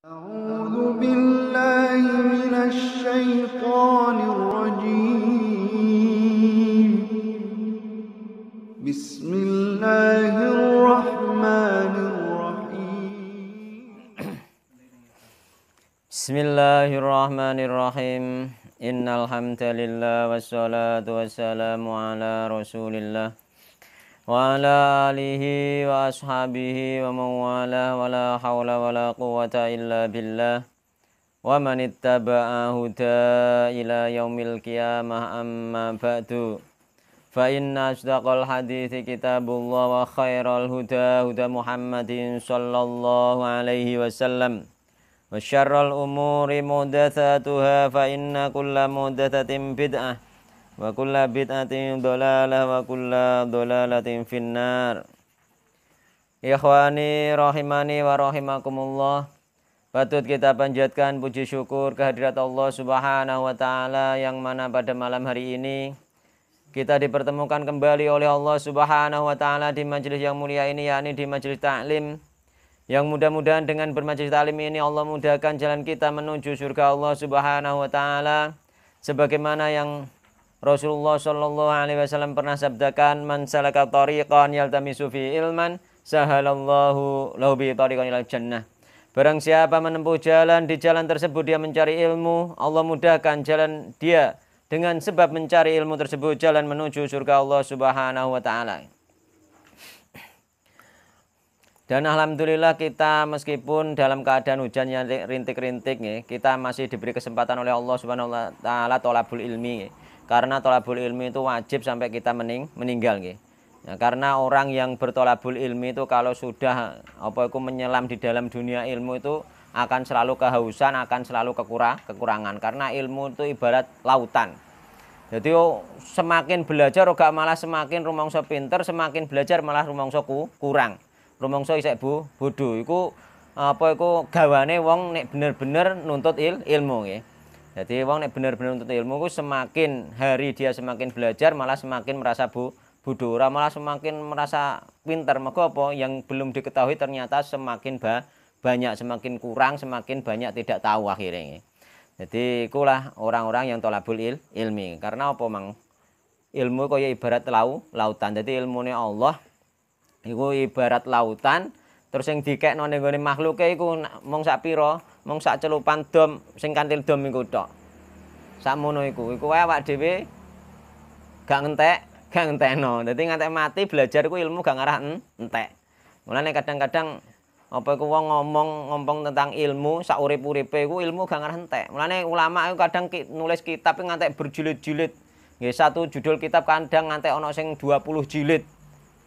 أعوذ بالله من الشيطان الرجيم بسم الله الرحمن الرحيم بسم الله الرحمن الرحيم إن الحمد لله والصلاة والسلام على رسول الله وعلى آله وأصحابه ومن والاه ولا حول ولا قوة إلا بالله ومن اتبع هدى إلى يوم القيامة أما بعد فإن أصدق الحديث كتاب الله وخير الهدى هدى محمد صلى الله عليه وسلم وشر الأمور محدثاتها فإن كل محدثة بدعة wa kulla bid'atin dolalah wa kulla dolalatin finnar Ikhwani rahimani wa rahimakumullah Patut kita panjatkan puji syukur kehadirat Allah subhanahu wa ta'ala Yang mana pada malam hari ini Kita dipertemukan kembali oleh Allah subhanahu wa ta'ala Di majelis yang mulia ini yakni di majelis taklim yang mudah-mudahan dengan bermajelis ta'lim ini Allah mudahkan jalan kita menuju surga Allah Subhanahu wa taala sebagaimana yang Rasulullah Shallallahu Alaihi Wasallam pernah sabdakan man salaka tariqan yaltamisu fi ilman sahalallahu lahu bi tariqan ilal jannah Barang siapa menempuh jalan di jalan tersebut dia mencari ilmu Allah mudahkan jalan dia dengan sebab mencari ilmu tersebut jalan menuju surga Allah Subhanahu wa taala dan alhamdulillah kita meskipun dalam keadaan hujan yang rintik-rintik nih ya, kita masih diberi kesempatan oleh Allah Subhanahu wa taala tolabul ilmi ya. Karena tolabul ilmi itu wajib sampai kita mening meninggal nggih. Nah, karena orang yang bertolabul ilmi itu kalau sudah apa itu menyelam di dalam dunia ilmu itu akan selalu kehausan, akan selalu kekurang, kekurangan karena ilmu itu ibarat lautan. Jadi oh, semakin belajar oh, gak malah semakin rumongso pinter, semakin belajar malah rumangsa ku, kurang. Rumangsa isek bu bodoh. iku apa iku gawane wong nek bener-bener nuntut il, ilmu nggih. Jadi wong nek bener-bener untuk ilmu ku semakin hari dia semakin belajar malah semakin merasa bu bodoh malah semakin merasa pinter. mego apa yang belum diketahui ternyata semakin ba banyak semakin kurang semakin banyak tidak tahu akhirnya. Jadi ikulah orang-orang yang tolabul il ilmi. Karena apa mang? Ilmu kaya ibarat lau, lautan. Jadi ilmunya Allah iku ibarat lautan terus yang dikekno ning makhluk makhluke iku mung sak pira mung sak celupan dom sing kantil dom iku tok. Sakmono iku, iku wae awak dhewe gak ngentek, gak no. Dadi ngantek mati belajar ku ilmu gak ngarah entek. Mulane kadang-kadang apa iku wong ngomong ngomong tentang ilmu sak urip-uripe iku ilmu gak ngarah entek. Mulane ulama iku kadang ki, nulis kitab ngantek berjilid-jilid. Nggih satu judul kitab kadang ngantek ana sing 20 jilid.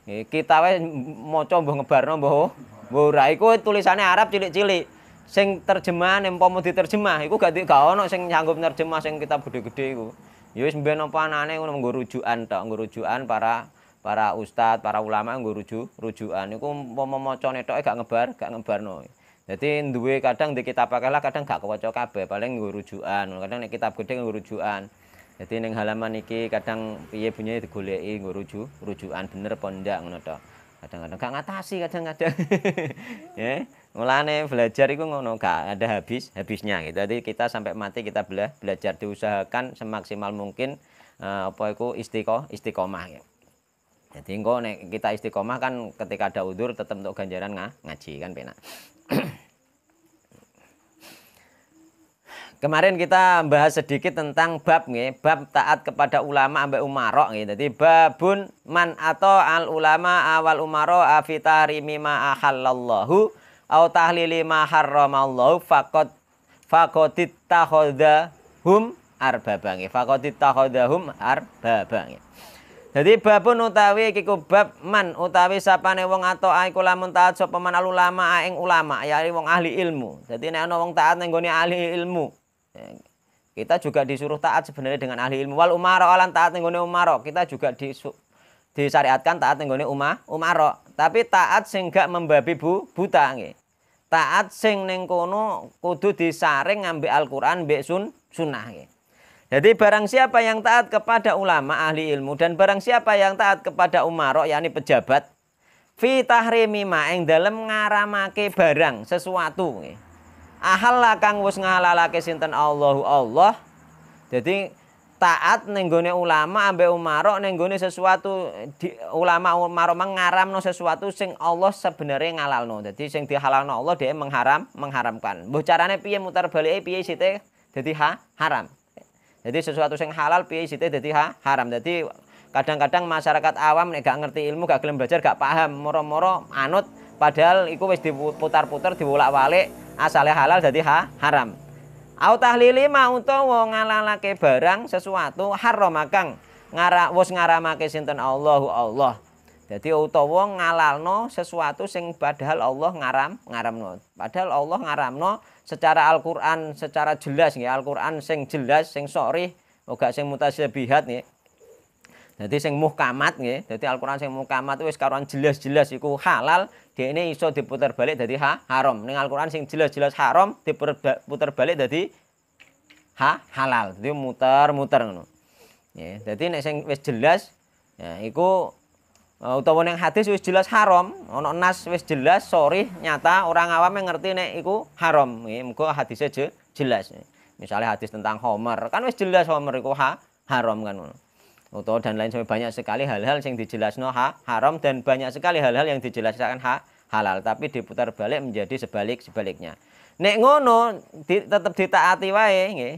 Nggih kita wae maca mbah ngebarno no Mbah ora iku tulisane Arab cilik-cilik sing terjemahan yang pomo diterjemah iku gak gak ono sing nyanggup nerjemah sing kitab gede-gede iku. Ya wis mbiyen apa anane ngono nggo rujukan tok, nggo rujukan para para ustad, para ulama nggo ruju, rujukan iku umpama macane tok gak ngebar, gak ngebarno. Jadi duwe kadang di kitab akalah kadang gak kewaca kabeh, paling nggo rujukan. Kadang nek kitab gede nggo rujukan. Jadi neng halaman iki kadang piye bunyi digoleki nggo Ruju, rujukan bener apa ndak ngono tok. Kadang-kadang gak ngatasi kadang-kadang. ya mulane belajar itu ngono gak ada habis habisnya gitu jadi kita sampai mati kita bela belajar diusahakan semaksimal mungkin uh, apa itu istiqo istiqomah gitu. jadi engko nih kita istiqomah kan ketika ada udur tetap untuk ganjaran ng ngaji kan penak Kemarin kita bahas sedikit tentang bab nih, bab taat kepada ulama ambek umarok nih. Jadi babun man atau al ulama awal umaro afitari mima ahallallahu au tahlili ma harramallahu faqad faqadit arbabangi faqadit takhadhahum arbabangi jadi babun utawi iki bab man utawi sapane wong ato kula lamun taat sapa man ulama aing ulama ya wong ahli ilmu. Jadi nek ana wong taat ning ahli ilmu. Ya, kita juga disuruh taat sebenarnya dengan ahli ilmu. Wal umara lan taat ning gone umara. Kita juga disariatkan disyariatkan taat ning gone umah umara. Tapi taat sehingga membabi bu, buta nggih taat sing ning kono kudu disaring ngambek Al-Qur'an mbek sun sunnah Jadi barang siapa yang taat kepada ulama ahli ilmu dan barang siapa yang taat kepada umarok yakni pejabat fi tahrimi maeng dalam ngaramake barang sesuatu nggih. Ahalla kang wis ngalalake sinten Allahu Allah. Jadi taat nenggone ulama ambek umarok nenggone sesuatu di, ulama umarok no sesuatu sing Allah sebenarnya ngalalno. Jadi sing dihalalno Allah dia mengharam mengharamkan. Mbah carane piye mutar balike piye site jadi ha, haram. Jadi sesuatu sing halal piye site jadi ha, haram. Jadi kadang-kadang masyarakat awam nek gak ngerti ilmu gak gelem belajar gak paham moro-moro anut padahal iku wis diputar-putar diwolak-walik asalnya halal jadi ha, haram. Au tahlili ma utawa ngalalake barang sesuatu kang ngara wis ngaramake sinten Allahu Allah. Jadi utawa ngalalno sesuatu sing padahal Allah ngaram ngaramno. Padahal Allah ngaramno secara Al-Qur'an secara jelas nggih, Al-Qur'an sing jelas sing sorih, ora sing mutasyabihat nggih. Jadi sing muhkamat nggih, dadi Al-Qur'an sing muhkamat wis karuan jelas-jelas iku halal, ini iso diputer balik dadi ha haram. Ning Al-Qur'an sing jelas-jelas haram diputer balik dadi ha halal. Dadi muter-muter ngono. Nggih, dadi nek sing wis jelas ya iku e, utawa ning hadis wis jelas haram, ana nas wis jelas sorih nyata orang awam yang ngerti nek iku haram. Nggih, mugo hadise jelas. Misalnya hadis tentang Homer, kan wis jelas Homer iku ha haram kan ngono atau dan lain sebagainya banyak sekali hal-hal yang dijelaskan ha, haram dan banyak sekali hal-hal yang dijelaskan ha, halal tapi diputar balik menjadi sebalik sebaliknya nek ngono di, tetap ditaati wae nggih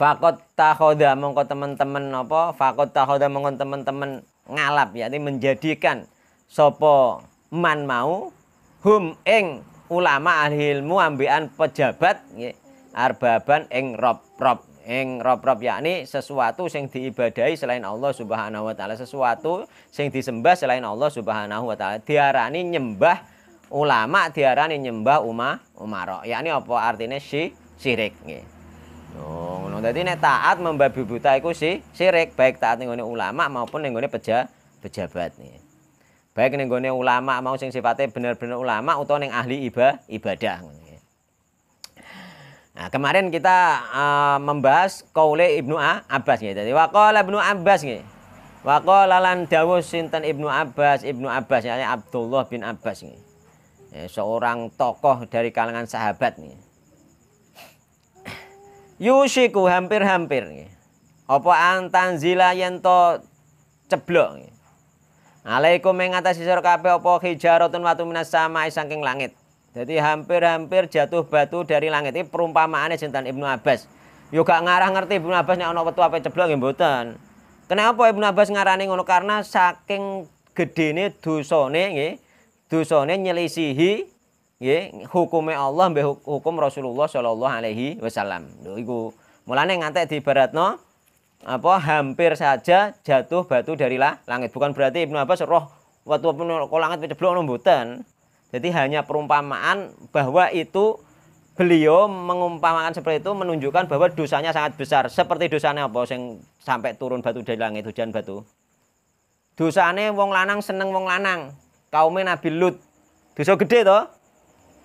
fakot tahoda mongko teman-teman apa fakot tahoda mongko teman-teman ngalap yakni menjadikan sopo man mau hum ing ulama ahli ilmu ambian pejabat nggih arbaban ing rob rob ing rob-rob yakni sesuatu sing diibadahi selain Allah Subhanahu wa taala, sesuatu sing disembah selain Allah Subhanahu wa taala. Diarani nyembah ulama, diarani nyembah umah umaro. Yakni apa artinya si syirik nggih. Oh, ngono. nek taat membabi buta iku si syirik, baik taat ning ulama maupun ning peja pejabat nggih. Baik ning ulama mau sing sifatnya bener-bener ulama atau ning ahli iba, ibadah. Nah, kemarin kita uh, membahas kaule Ibnu Abbas gitu. Jadi waqala Ibnu Abbas gitu. Waqala lan dawuh sinten Ibnu Abbas, Ibnu Abbas Abdullah bin Abbas gitu. Ya, seorang tokoh dari kalangan sahabat nih. Yusiku hampir-hampir Opo Apa zila yen to ceblok gitu. Alaikum mengatasi sirkape hijaratun watu minas saking langit. Jadi hampir-hampir jatuh batu dari langit. Ini perumpamaannya sinten Ibnu Abbas. Yoga ngarah ngerti Ibnu Abbas nek ana wektu apa ceblok nggih ya, mboten. Kenapa Ibnu Abbas ngarani ngono? Karena saking gedene dosane nggih. Dosane nyelisihi hukumnya Allah hukum Rasulullah Shallallahu alaihi wasallam. Lho iku mulane di baratno. apa hampir saja jatuh batu dari langit. Bukan berarti Ibnu Abbas roh waktu kok langit ceblok mboten. Jadi hanya perumpamaan bahwa itu beliau mengumpamakan seperti itu menunjukkan bahwa dosanya sangat besar. Seperti dosanya apa yang sampai turun batu dari langit hujan batu. Dosanya wong lanang seneng wong lanang. Kaumnya Nabi Lut. Dosa gede toh?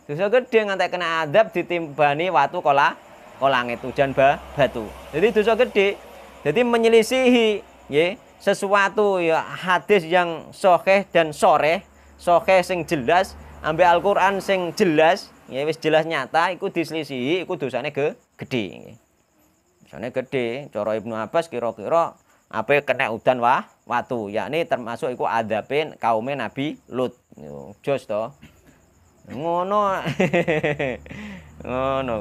Dosa gede ngantek kena adab ditimbani waktu kola kolang itu hujan ba, batu. Jadi dosa gede. Jadi menyelisihi ye, sesuatu ya hadis yang soheh dan sore sokeh sing jelas Ambil Al-Qur'an sing jelas, ya wis jelas nyata iku diselisihi iku dosane ge gede, Dosane gede. cara Ibnu Abbas kira-kira apa kena udan wah watu, yakni termasuk iku adabin kaum Nabi Lut. Yo, jos to. Ngono. Ngono.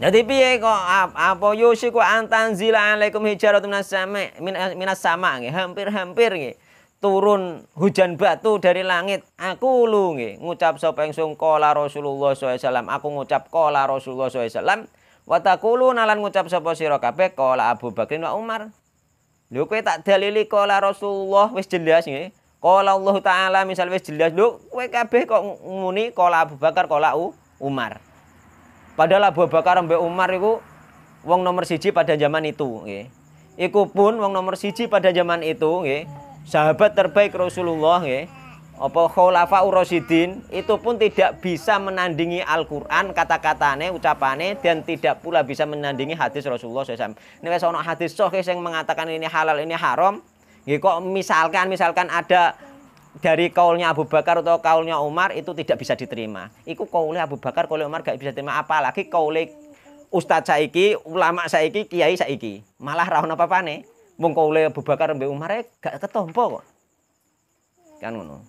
Jadi piye kok apa yusiku antanzila alaikum hijaratun minas sama minas sama nggih hampir-hampir nggih turun hujan batu dari langit aku lu nggih ngucap sapa ingsun qala Rasulullah SAW aku ngucap qala Rasulullah SAW wa taqulu nalan ngucap sapa sira kabeh qala Abu Bakar wa Umar lho kowe tak dalili qala Rasulullah wis jelas nggih qala Allah taala misal wis jelas lho kowe kabeh kok muni qala Abu Bakar qala Umar padahal Abu Bakar mbek Umar iku wong nomor siji pada zaman itu nggih iku pun wong nomor siji pada zaman itu nggih sahabat terbaik Rasulullah ya apa khulafa urasidin itu pun tidak bisa menandingi Al-Qur'an kata-katane ucapane dan tidak pula bisa menandingi hadis Rasulullah SAW. Ini wis hadis sahih yang mengatakan ini halal ini haram. Nggih kok misalkan misalkan ada dari kaulnya Abu Bakar atau kaulnya Umar itu tidak bisa diterima. Iku kaulnya Abu Bakar, kaulnya Umar gak bisa diterima apalagi kaulnya Ustadz saiki, ulama saiki, kiai saiki. Malah ra apa papane wong kau oleh Abu Bakar Mbak Umar e gak ketompo kok. Kan ngono.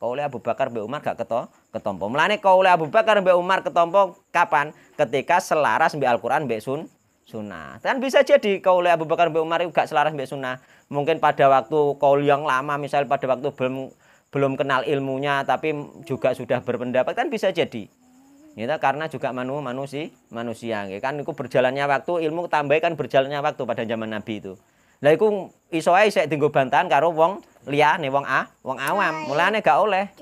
Kau oleh Abu Bakar Mbak Umar gak keto ketompo. melane kau oleh Abu Bakar Mbak Umar ketompo kapan? Ketika selaras Mbak Al-Qur'an sun sunnah. Kan bisa jadi kau oleh Abu Bakar Mbak Umar gak selaras Mbak sunnah. Mungkin pada waktu kau yang lama misal pada waktu belum belum kenal ilmunya tapi juga sudah berpendapat kan bisa jadi ya karena juga manu manusia manusia ya kan itu berjalannya waktu ilmu tambahkan berjalannya waktu pada zaman nabi itu lah iku iso ae isek dienggo bantahan karo wong liyane, wong A wong awam. Mulane gak oleh.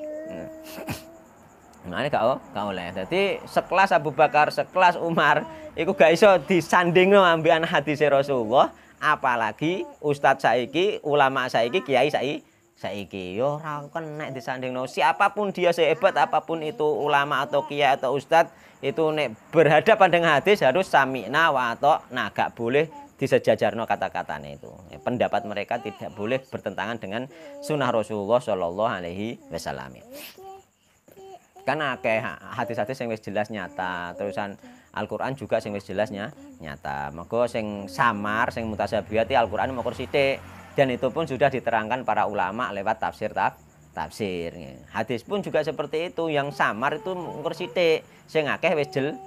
Mulane gak gak oleh. Dadi sekelas Abu Bakar, sekelas Umar iku gak iso disandingno ambekan hadis Rasulullah, apalagi ustadz saiki, ulama saiki, kiai saiki saiki yo ora kena loh siapapun dia sehebat apapun itu ulama atau kiai atau ustadz itu nek berhadapan dengan hadis harus samina wa atau nah gak boleh di disejajarno kata-katanya itu. Ya, pendapat mereka tidak boleh bertentangan dengan sunnah Rasulullah Shallallahu Alaihi Wasallam. Karena kayak hadis-hadis yang jelas nyata, terusan Al-Qur'an juga yang jelasnya nyata. Maka yang samar, yang mutasabiati Al-Qur'an mau dan itu pun sudah diterangkan para ulama lewat tafsir taf tafsir. Hadis pun juga seperti itu, yang samar itu ngukur sithik, sehingga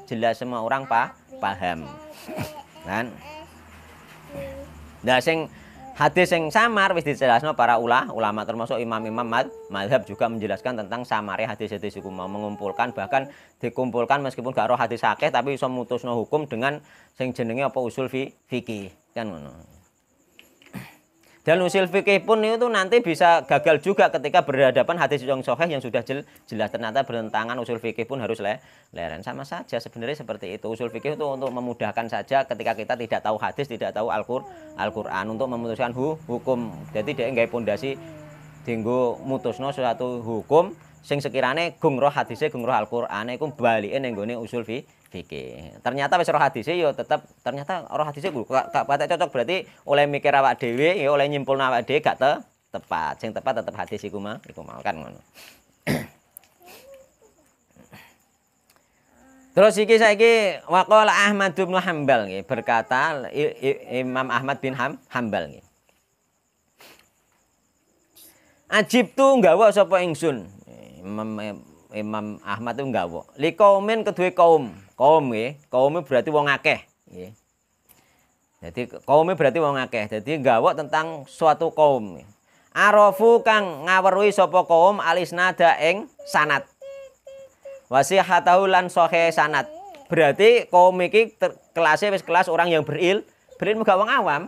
jelas semua orang pak paham. Kan? Nah sing hadis yang samar wis dijelasno para ulah, ulama termasuk imam-imam madhab juga menjelaskan tentang samare hadis-hadis hukum mau mengumpulkan bahkan dikumpulkan meskipun gak roh hadis akeh tapi iso mutusno hukum dengan sing jenenge apa usul fi fikih kan ngono. Dan usil fikih pun itu nanti bisa gagal juga ketika berhadapan hadis yang soheh yang sudah jel, jelas ternyata bertentangan usul fikih pun harus le leren. Sama saja sebenarnya seperti itu. Usul fikih itu untuk memudahkan saja ketika kita tidak tahu hadis, tidak tahu al -Qur, Al untuk memutuskan hu, hukum. Jadi dia nggak pondasi dinggo mutusno suatu hukum sing sekirane gungroh hadisnya gungroh Al-Qur'an iku balike ning usul fikih fikih. Ternyata wis roh hadise yo ya tetep ternyata roh hadise gak patek cocok berarti oleh mikir awak dhewe ya oleh nyimpulna awak dhewe gak te, tepat. Sing tepat tetep hadis iku mah iku mau kan ngono. Terus iki saiki waqala Ahmad bin Hambal nggih berkata I, I, Imam Ahmad bin Ham, Hambal nggih. Ajib tu nggawa sapa ingsun. Imam Imam Ahmad itu nggawa. Li kaumin kedua kaum kaum nggih kaum e berarti wong akeh jadi kaum e berarti wong akeh jadi gawok tentang suatu kaum nggih Arofu kang ngaweruhi sapa kaum nada eng sanat. Wasihatahu lan sohe sanat. Berarti kaum iki kelasnya wis kelas orang yang beril, beril muga wong awam.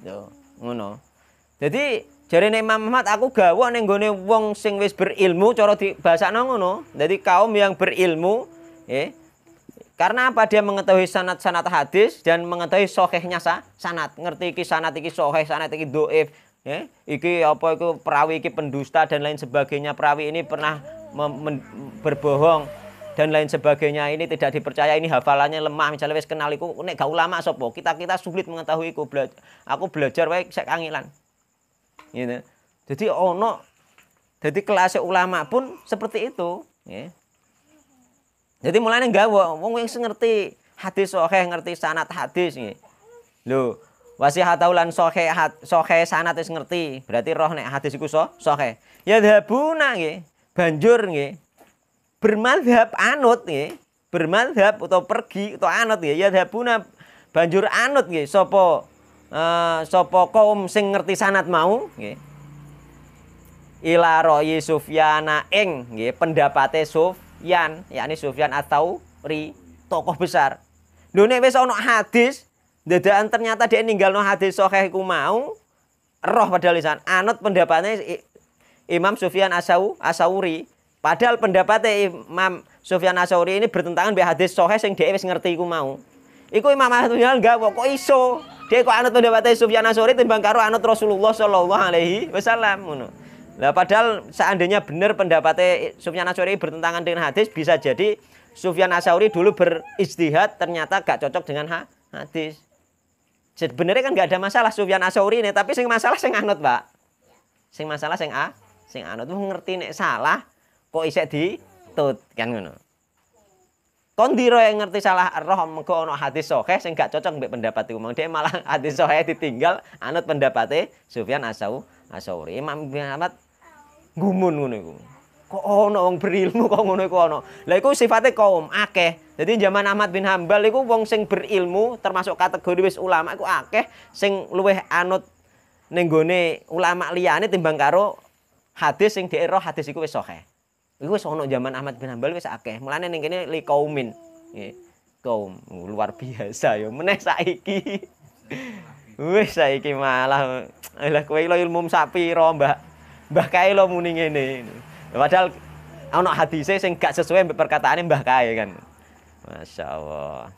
Yo, ngono. Jadi jarene Imam aku gawa nih gone wong sing wis berilmu di bahasa nongono. Jadi kaum yang berilmu, nggih. Karena apa? Dia mengetahui sanat-sanat hadis dan mengetahui sohehnya sah, sanat. Ngerti iki sanat iki soheh, sanat iki doif. Ya, iki apa itu perawi iki pendusta dan lain sebagainya. Perawi ini pernah berbohong dan lain sebagainya ini tidak dipercaya ini hafalannya lemah misalnya wes kenal iku nek gak ulama sapa kita kita sulit mengetahui iku aku belajar wae sek angilan gitu. jadi ono jadi kelas ulama pun seperti itu ya. Jadi mulane gawe wong sing ngerti hadis sahih ngerti sanat hadis nggih. Lho, wasihatahu lan sahih sahih sanad wis ngerti. Berarti roh nek hadis iku sahih. Ya dhabuna nggih. Banjur nggih. Bermadhab anut nggih. Bermadhab atau pergi atau anut nggih. Ya dhabuna banjur anut nggih sopo uh, eh, sapa kaum sing ngerti sanad mau nggih. Ila royi Sufyana ing nggih pendapate Suf Yan, yakni Sufyan atau Ri, tokoh besar. Dunia nek wis ana hadis, dadakan ternyata dia ninggalno hadis sahih iku mau roh pada lisan anut pendapatnya Imam Sufyan Asau Asauri padahal pendapatnya Imam Sufyan Asauri ini bertentangan be hadis sahih yang dia wis ngerti iku mau iku Imam Ahmad bin Hanbal enggak kok iso dia kok anut pendapatnya Sufyan Asauri timbang karo anut Rasulullah sallallahu alaihi wasallam Nah, padahal seandainya benar pendapatnya Sufyan Asyuri bertentangan dengan hadis, bisa jadi Sufyan Asyuri dulu beristihad ternyata gak cocok dengan hadis. Sebenarnya kan gak ada masalah Sufyan Asyuri ini, tapi sing masalah sing anut, Pak. Sing masalah sing a, sing anut tuh ngerti nek salah kok isek tut kan ngono. Kondiro yang ngerti salah roh mengko hadis sohe sing gak cocok mbek pendapat umum. Dia malah hadis sohe ditinggal anut pendapatnya Sufyan Asyuri. Asyuri Imam Muhammad gumun ngono iku. Kok ana wong berilmu kok ngono iku ana. Lah iku sifate kaum akeh. Jadi zaman Ahmad bin Hambal iku wong sing berilmu termasuk kategori wis ulama iku akeh sing luweh anut ning gone ulama liyane timbang karo hadis sing dieroh hadis iku wis sahih. Iku wis ana zaman Ahmad bin Hambal wis akeh. Mulane ning kene li kaumin. Kaum luar biasa ya meneh saiki. Wis saiki malah eh, lah kowe ilmu ro Mbak. Mbah Kae lo muni ngene. Padahal ana hadise sing gak sesuai mbek perkataane Mbah Kae kan. Masya Allah.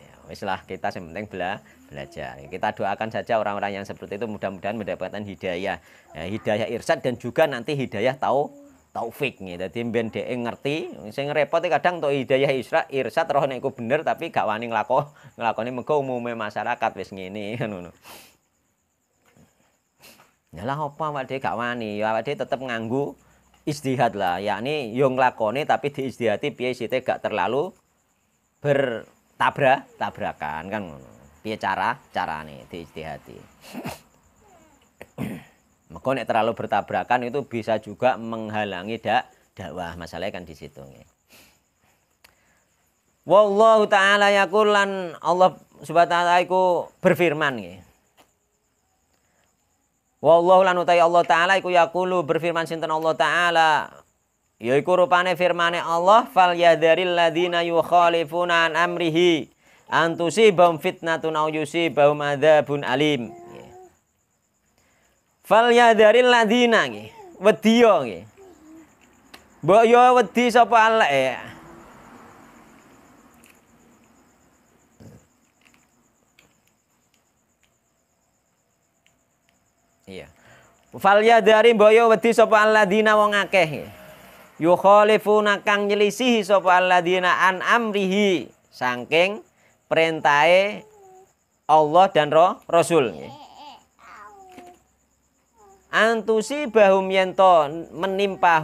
Ya, wis lah kita sing penting bela belajar. Kita doakan saja orang-orang yang seperti itu mudah-mudahan mendapatkan hidayah. Ya, hidayah irsyad dan juga nanti hidayah tahu taufik nih. Jadi ben dhek ngerti sing repot e kadang to hidayah isra irsyad roh nek bener tapi gak wani nglakoni nglakoni mergo umume masyarakat wis ngene ngono. Ya lah apa awak dhewe gak wani, ya awak dhewe tetep nganggo istihad lah, yakni yo nglakoni tapi diistihati piye sithik gak terlalu bertabrak tabrakan kan ngono. Piye cara carane diistihati. Maka nek terlalu bertabrakan itu bisa juga menghalangi dak dakwah. Masalahnya kan di situ nggih. Wallahu taala yaqul Allah Subhanahu wa taala iku berfirman nggih. Wallahu lan utai Allah taala iku yaqulu berfirman sinten Allah taala yaiku rupane firmane Allah fal yadharil ladina yukhalifuna an amrihi antusibahum fitnatun aw yusibahum adzabun alim yeah. fal yadharil ladina nggih wedi nggih mbok yo wedi sapa alek Falya dari boyo wedi sapa alladzina wong akeh. Yukhalifuna kang nyelisihi sapa alladzina an amrihi saking perintahe Allah dan roh Rasul. Antusi bahum yento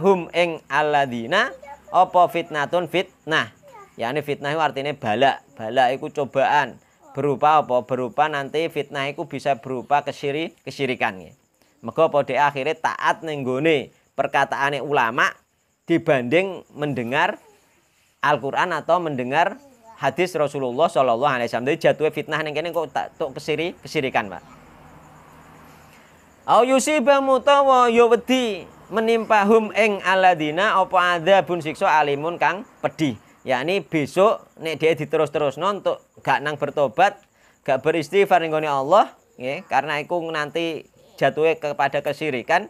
hum ing alladzina apa fitnatun fitnah. Yani fitnah itu artinya balak. Balak itu cobaan. Berupa apa? Berupa nanti fitnah itu bisa berupa kesiri, kesirikan. Gitu. Mega pada akhirnya taat nenggoni perkataan ulama dibanding mendengar Al-Qur'an atau mendengar hadis Rasulullah Shallallahu alaihi wasallam. Jadi jatuh fitnah ning kene kok tak tuh kesiri kesirikan, Pak. Au yusiba mutawa ya wedi menimpa hum ing aladina apa adzabun siksa alimun kang pedih. Yakni besok nek dia diterus-terus nontok gak nang bertobat, gak beristighfar ning Allah, ya, karena iku nanti jatuh kepada kesirikan,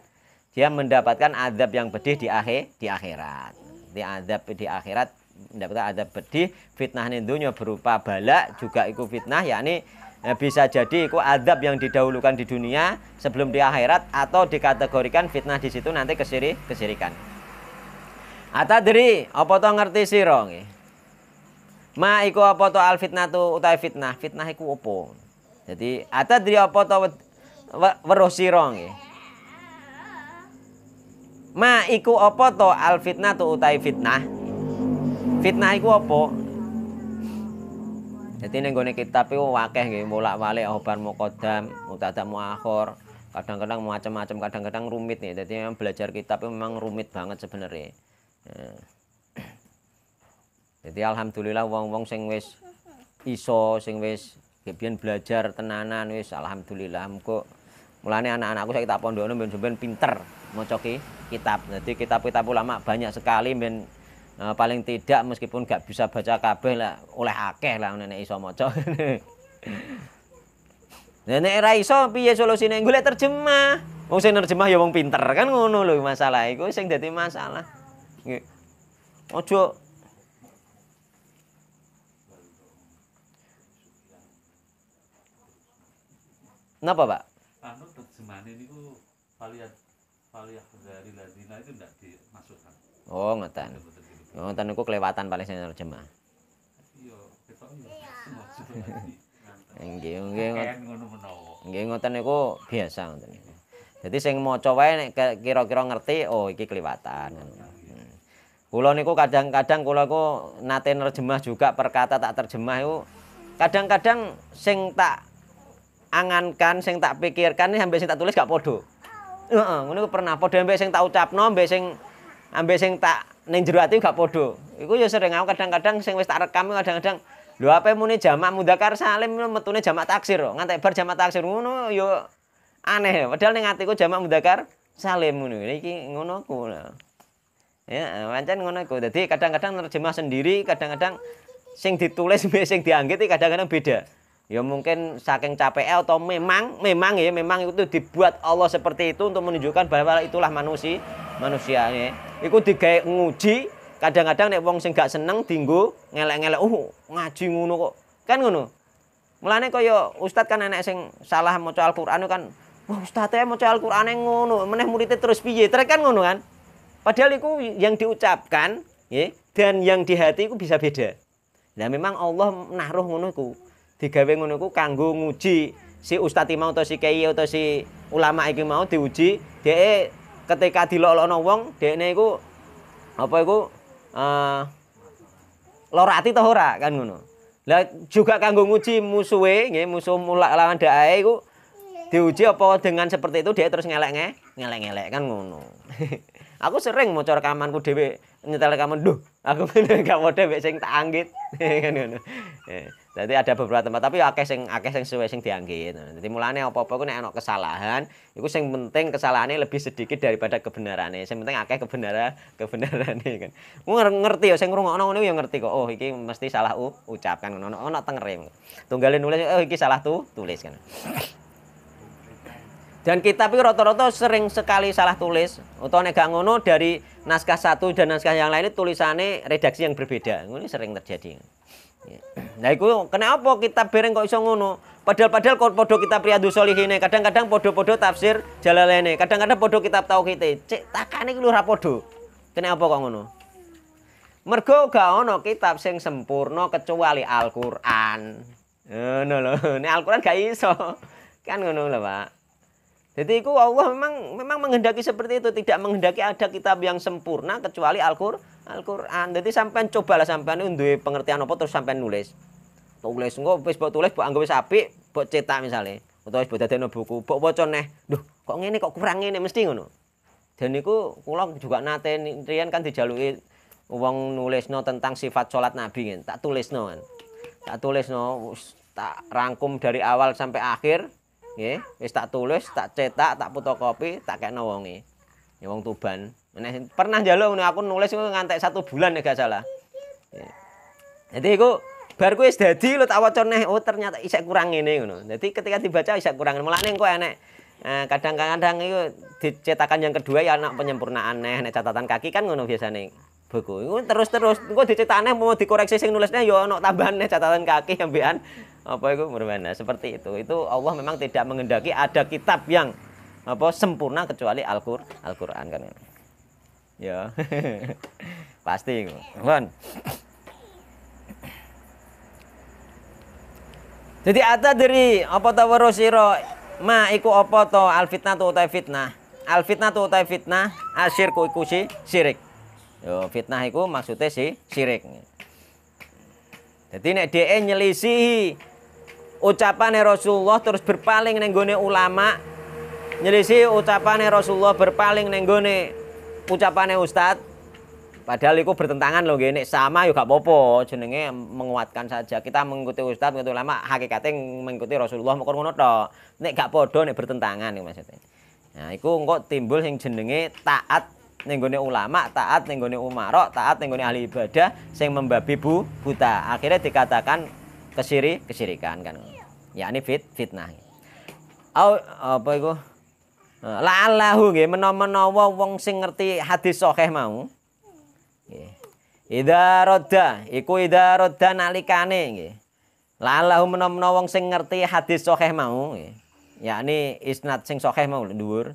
dia mendapatkan azab yang pedih di akhir di akhirat. Di azab di akhirat mendapatkan azab pedih, fitnah nindunya berupa balak juga ikut fitnah yakni eh, bisa jadi ikut adab yang didahulukan di dunia sebelum di akhirat atau dikategorikan fitnah di situ nanti kesiri kesirikan. Atadri, apa to ngerti sira nggih? Ma iku apa to al fitnah tu utawi fitnah? Fitnah iku apa? Jadi atadri apa to weruh sira nggih. Ma iku apa to al fitnah tu utai fitnah? Fitnah iku apa? Jadi ning gone kitab iku akeh nggih bolak-balik khobar muqaddam, mau muakhir, kadang-kadang macam-macam, kadang-kadang rumit nih. Jadi memang belajar kitab itu memang rumit banget sebenarnya. Eh. Jadi alhamdulillah wong-wong sing wis iso, sing wis kebian belajar tenanan wis alhamdulillah kok mulane anak-anakku saya tak pondokno ben-ben pinter coki kitab jadi kitab-kitab ulama banyak sekali ben uh, paling tidak meskipun gak bisa baca kabeh lah oleh akeh lah nenek iso moco nenek era iso piye solusine golek terjemah mau sing nerjemah ya wong pinter kan ngono loh masalah iku sing jadi masalah mau ojo Napa, Pak? faliyah faliyah dari ladina itu tidak dimasukkan oh ngeten gitu. oh ngeten niku kelewatan paling sing terjemah Enggih enggih iya, iya. iya. ngoten niku biasa ngoten jadi sing maca wae nek kira-kira ngerti oh iki kelewatan iya, hmm. kula niku kadang-kadang kula ku nate nerjemah juga perkata tak terjemah itu kadang-kadang sing tak angankan sing tak pikirkan sampai sing tak tulis gak podo Heeh, ngono pernah padha ambek sing tak ucapno, ambek sing ambek sing tak ning jero ati gak padha. Iku ya sering aku kadang-kadang sing wis tak rekam kadang-kadang lho apa muni jamak mudzakkar salim metune jamak taksir ngantek bar jamak taksir ngono ya aneh ya. padahal ning atiku jamak mudzakkar salim ngono ya. iki ngono ku. Ya, pancen ngono ku. Dadi kadang-kadang nerjemah sendiri, kadang-kadang sing ditulis mbek sing dianggit kadang-kadang beda. Ya mungkin saking capeknya atau memang memang ya memang itu dibuat Allah seperti itu untuk menunjukkan bahwa itulah manusia manusia ya. Iku digawe nguji kadang-kadang nek wong sing gak seneng dinggo ngelek-ngelek uh ngaji ngono kok. Kan ngono. Mulane kaya ustad kan enek sing salah maca Al-Qur'an kan wah ustaznya e maca Al-Qur'ane ngono, meneh muridnya terus piye? Terus kan ngono kan. Padahal itu yang diucapkan ya, dan yang di hati bisa beda. Nah memang Allah naruh ngono iku digawe ngono iku kanggo nguji si ustati mau atau si kiai atau si ulama iki mau diuji dhek ketika dilolokno wong dhekne iku apa iku uh, eh, lara toh ora kan ngono lah juga kanggo nguji musuhe nggih musuh mulak lawan dae iku diuji apa dengan seperti itu dia terus ngelek ngelek ngelek kan ngono aku sering mau kamanku dhewe nyetel rekaman duh aku punya gak modhe sing tak anggit kan ngono eh, jadi ada beberapa tempat tapi akeh sing akeh sing suwe sing diangge. Dadi gitu. mulane apa-apa ku nek kesalahan, itu sing penting kesalahannya lebih sedikit daripada kebenarannya, Sing penting akeh kebenaran kebenarannya, kan. ngerti ya sing ngrungokno ngono ya ngerti kok. Oh, iki mesti salah u, ucapkan ngono. Ono tengere. tunggalin nulis oh iki salah tuh tulis kan. Dan kita tapi rata-rata sering sekali salah tulis. Atau nek ngono dari naskah satu dan naskah yang lain itu tulisannya redaksi yang berbeda. Ini sering terjadi. Nah iku kenapa kita bereng kok iso ngono? Padahal-padahal kok padha kita priyadu solihine, kadang-kadang padha-padha tafsir jalalene, kadang-kadang padha kitab tauhid. E. Cek takane iku ora padha. Kenapa kok ngono? Mergo gak ono kitab sing sempurna kecuali Al-Qur'an. Ngono lho, nek Al-Qur'an gak iso. Kan ngono lho, Pak. Jadi itu Allah memang memang menghendaki seperti itu, tidak menghendaki ada kitab yang sempurna kecuali Al-Qur'an. Al-Quran. Jadi sampean cobalah sampean duwe pengertian apa terus sampean nulis. Tulis engko wis mbok tulis mbok anggap wis apik, mbok cetak misale. Utawa wis mbok dadekno buku, mbok waca neh. Duh, kok ngene kok kurang ngene mesti ngono. Dan niku kula juga nate riyen kan dijaluki wong nulisno tentang sifat salat Nabi kan, tak tulisno kan. Tak tulisno tak rangkum dari awal sampai akhir, nggih wis tak tulis tak cetak tak fotokopi tak kekno wonge ya wong Tuban Menes, pernah njaluk aku nulis ngantek satu bulan ya gak salah ya. jadi aku bar kuwi wis dadi lho tak waca neh oh ternyata isek kurang ngene ngono dadi ketika dibaca isek kurang mulane engko enek eh, kadang-kadang itu dicetakan yang kedua ya anak penyempurnaan neh nek catatan kaki kan ngono biasane buku itu terus-terus engko aneh mau dikoreksi sing nulisnya ya ana tambahan neh catatan kaki ambekan apa itu bermana seperti itu itu Allah memang tidak mengendaki ada kitab yang apa sempurna kecuali Al-Qur Al-Qur'an kan ya pasti kan jadi ada dari apa tawarosiro ma iku apa to al fitnah tu utai fitnah al fitnah tu utai fitnah asyirku iku si sirik yo fitnah iku maksudnya si sirik jadi nek DE nyelisihi ucapan Rasulullah terus berpaling nenggone ulama nyelisi ucapan Rasulullah berpaling nenggone ucapan ucapane ustad padahal itu bertentangan loh gini sama juga ya popo jenenge menguatkan saja kita mengikuti ustad mengikuti ulama hakikatnya mengikuti Rasulullah mau ngono to nek gak podo nek bertentangan nih maksudnya nah itu kok timbul yang jenenge taat nenggone ulama taat nenggone umarok taat nenggone ahli ibadah sing membabi bu buta akhirnya dikatakan kesiri kesirikan kan Ya ini fit fitnah au apa la eh, la'allahu nggih menawa wong sing ngerti hadis sahih mau nggih roda, rodda iku ida rodda nalikane nggih la'allahu menawa-menawa wong sing ngerti hadis sahih mau nggih yakni isnad sing sahih mau dhuwur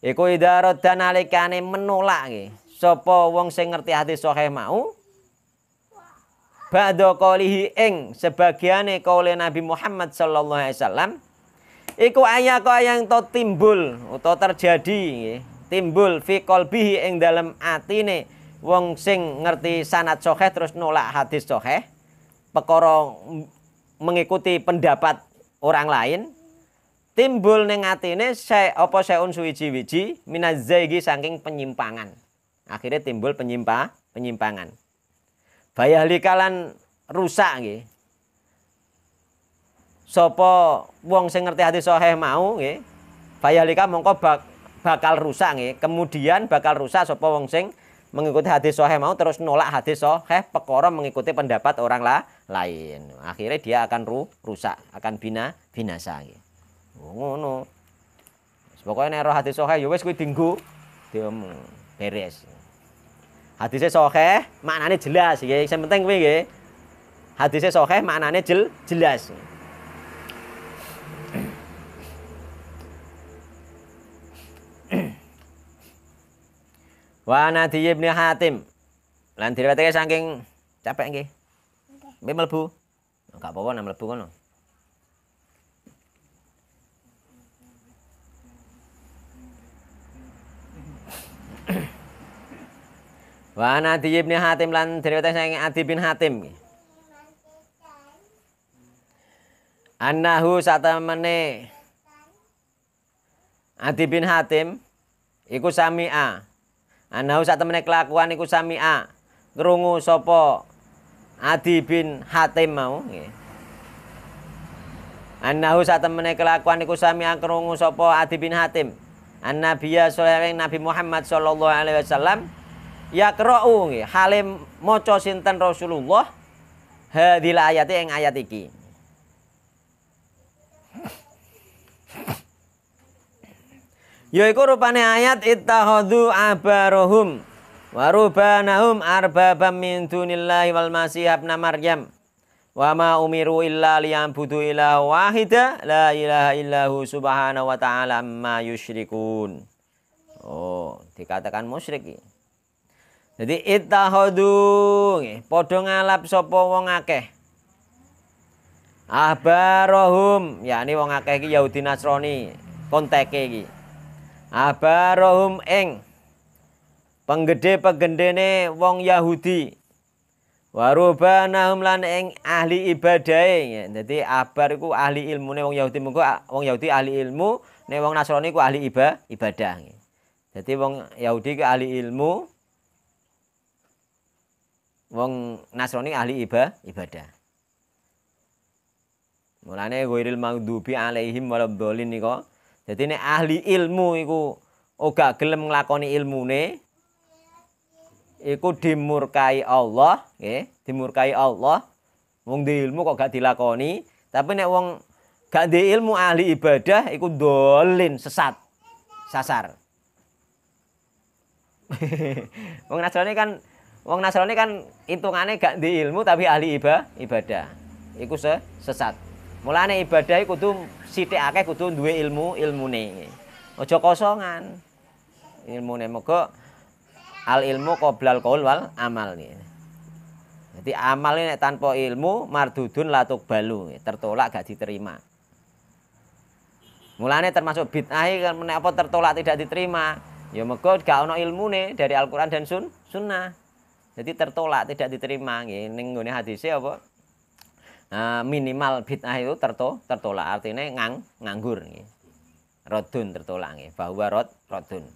iku ida rodda nalikane menolak nggih sapa wong sing ngerti hadis sahih mau ba'da eng, ing sebagiane kaule Nabi Muhammad sallallahu alaihi wasallam iku ayat yang to timbul atau terjadi timbul fi qalbihi ing dalam atine wong sing ngerti sanad sahih terus nolak hadis sahih perkara mengikuti pendapat orang lain timbul ning atine saya apa saya suwiji-wiji minazaigi saking penyimpangan akhirnya timbul penyimpa penyimpangan likalan rusak nggih. Sopo wong sing ngerti hati sahih mau nggih. Bayahlika mongko bak, bakal rusak nggih. Kemudian bakal rusak sopo wong sing mengikuti hadis soheh mau terus nolak hadis soheh pekoro mengikuti pendapat orang lah lain akhirnya dia akan ru, rusak akan bina binasa gitu. ngono pokoknya nek hadis soheh ya wis kuwi dinggo beres hadisnya sokeh maknanya jelas ya yang penting kowe nggih hadisnya sokeh maknanya jel jelas Wa Nadi ibn Hatim. Lan diriwayatake saking capek nggih. Nggih mlebu. Enggak apa-apa nek mlebu kono. Wa ana Adi bin Hatim lan deriwayat saking Adi bin Hatim. Annahu satamene Adi bin Hatim iku sami'a. Annahu satamene kelakuan iku sami'a. Krungu sapa Adi bin Hatim mau nggih. Annahu satamene kelakuan iku sami'a krungu sapa Adi bin Hatim. An Nabiya sallallahu Nabi Muhammad sallallahu alaihi wasallam Ya yaqra'u halim maca sinten Rasulullah hadila ayati yang ayat iki. Yaiku rupane ayat itta abarahum abarohum rubanahum arbabam min dunillahi wal masih ibn maryam. Wa ma umiru illa liyambudu ilaha wahida la ilaha illahu subhanahu wa ta'ala ma yushrikun Oh, dikatakan musyrik. Ya. Jadi ita nggih padha ngalap sapa wong akeh. Ahbarohum, yakni wong akeh iki Yahudi Nasrani, konteke iki. Ahbarohum ing penggede-penggedene wong Yahudi. Warubanahum lan ing ahli ibadahe. Jadi abar iku ahli ilmune wong Yahudi mengko wong Yahudi ahli ilmu, nek wong Nasrani ku ahli iba, ibadah. Jadi wong Yahudi ku ahli ilmu, wong Nasrani ahli iba, ibadah. Mulane ghairil maghdubi alaihim waladdallin nika. Dadi nek ahli ilmu iku ora gelem nglakoni ilmune iku dimurkai Allah, nggih, dimurkai Allah. Wong di ilmu kok gak dilakoni, tapi nek wong gak di ilmu ahli ibadah iku dolin sesat. Sasar. Wong Nasrani kan Wong Nasrani kan hitungannya gak di ilmu tapi ahli iba, ibadah. Iku se, sesat. Mulane ibadah kudu sithik akeh kudu duwe ilmu ilmune. Aja kosongan. Ilmune moga al ilmu qoblal qaul wal amal nih. Jadi amal ini tanpa ilmu mardudun latuk balu, tertolak gak diterima. Mulane termasuk bid'ah kan menapa tertolak tidak diterima. Ya mogo gak ono ilmune dari Al-Qur'an dan sun, sunnah. Jadi tertolak, tidak diterima. Nggih, ning nggone apa? Nah, minimal bid'ah itu terto, tertolak artinya ngang nganggur rotun Rodun tertolak nih bahwa rod rodun.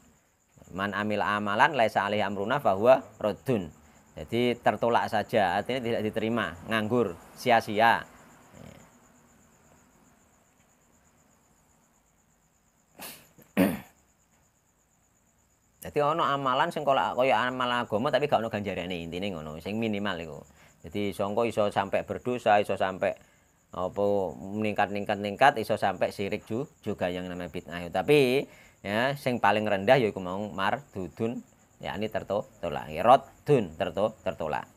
Man amil amalan laisa alaihi amruna bahwa rodun. Jadi tertolak saja, artinya tidak diterima, nganggur, sia-sia. dadi ana amalan sing kaya amalan agama tapi gak ono ganjarane intine ngono sing minimal iku jadi songko iso sampai berdosa iso sampai apa meningkat ningkat ningkat iso sampai sirik ju, juga yang namanya fitnah tapi ya sing paling rendah yaiku mau mar dudun ya ini tertolak ya, rot dun terto tertolak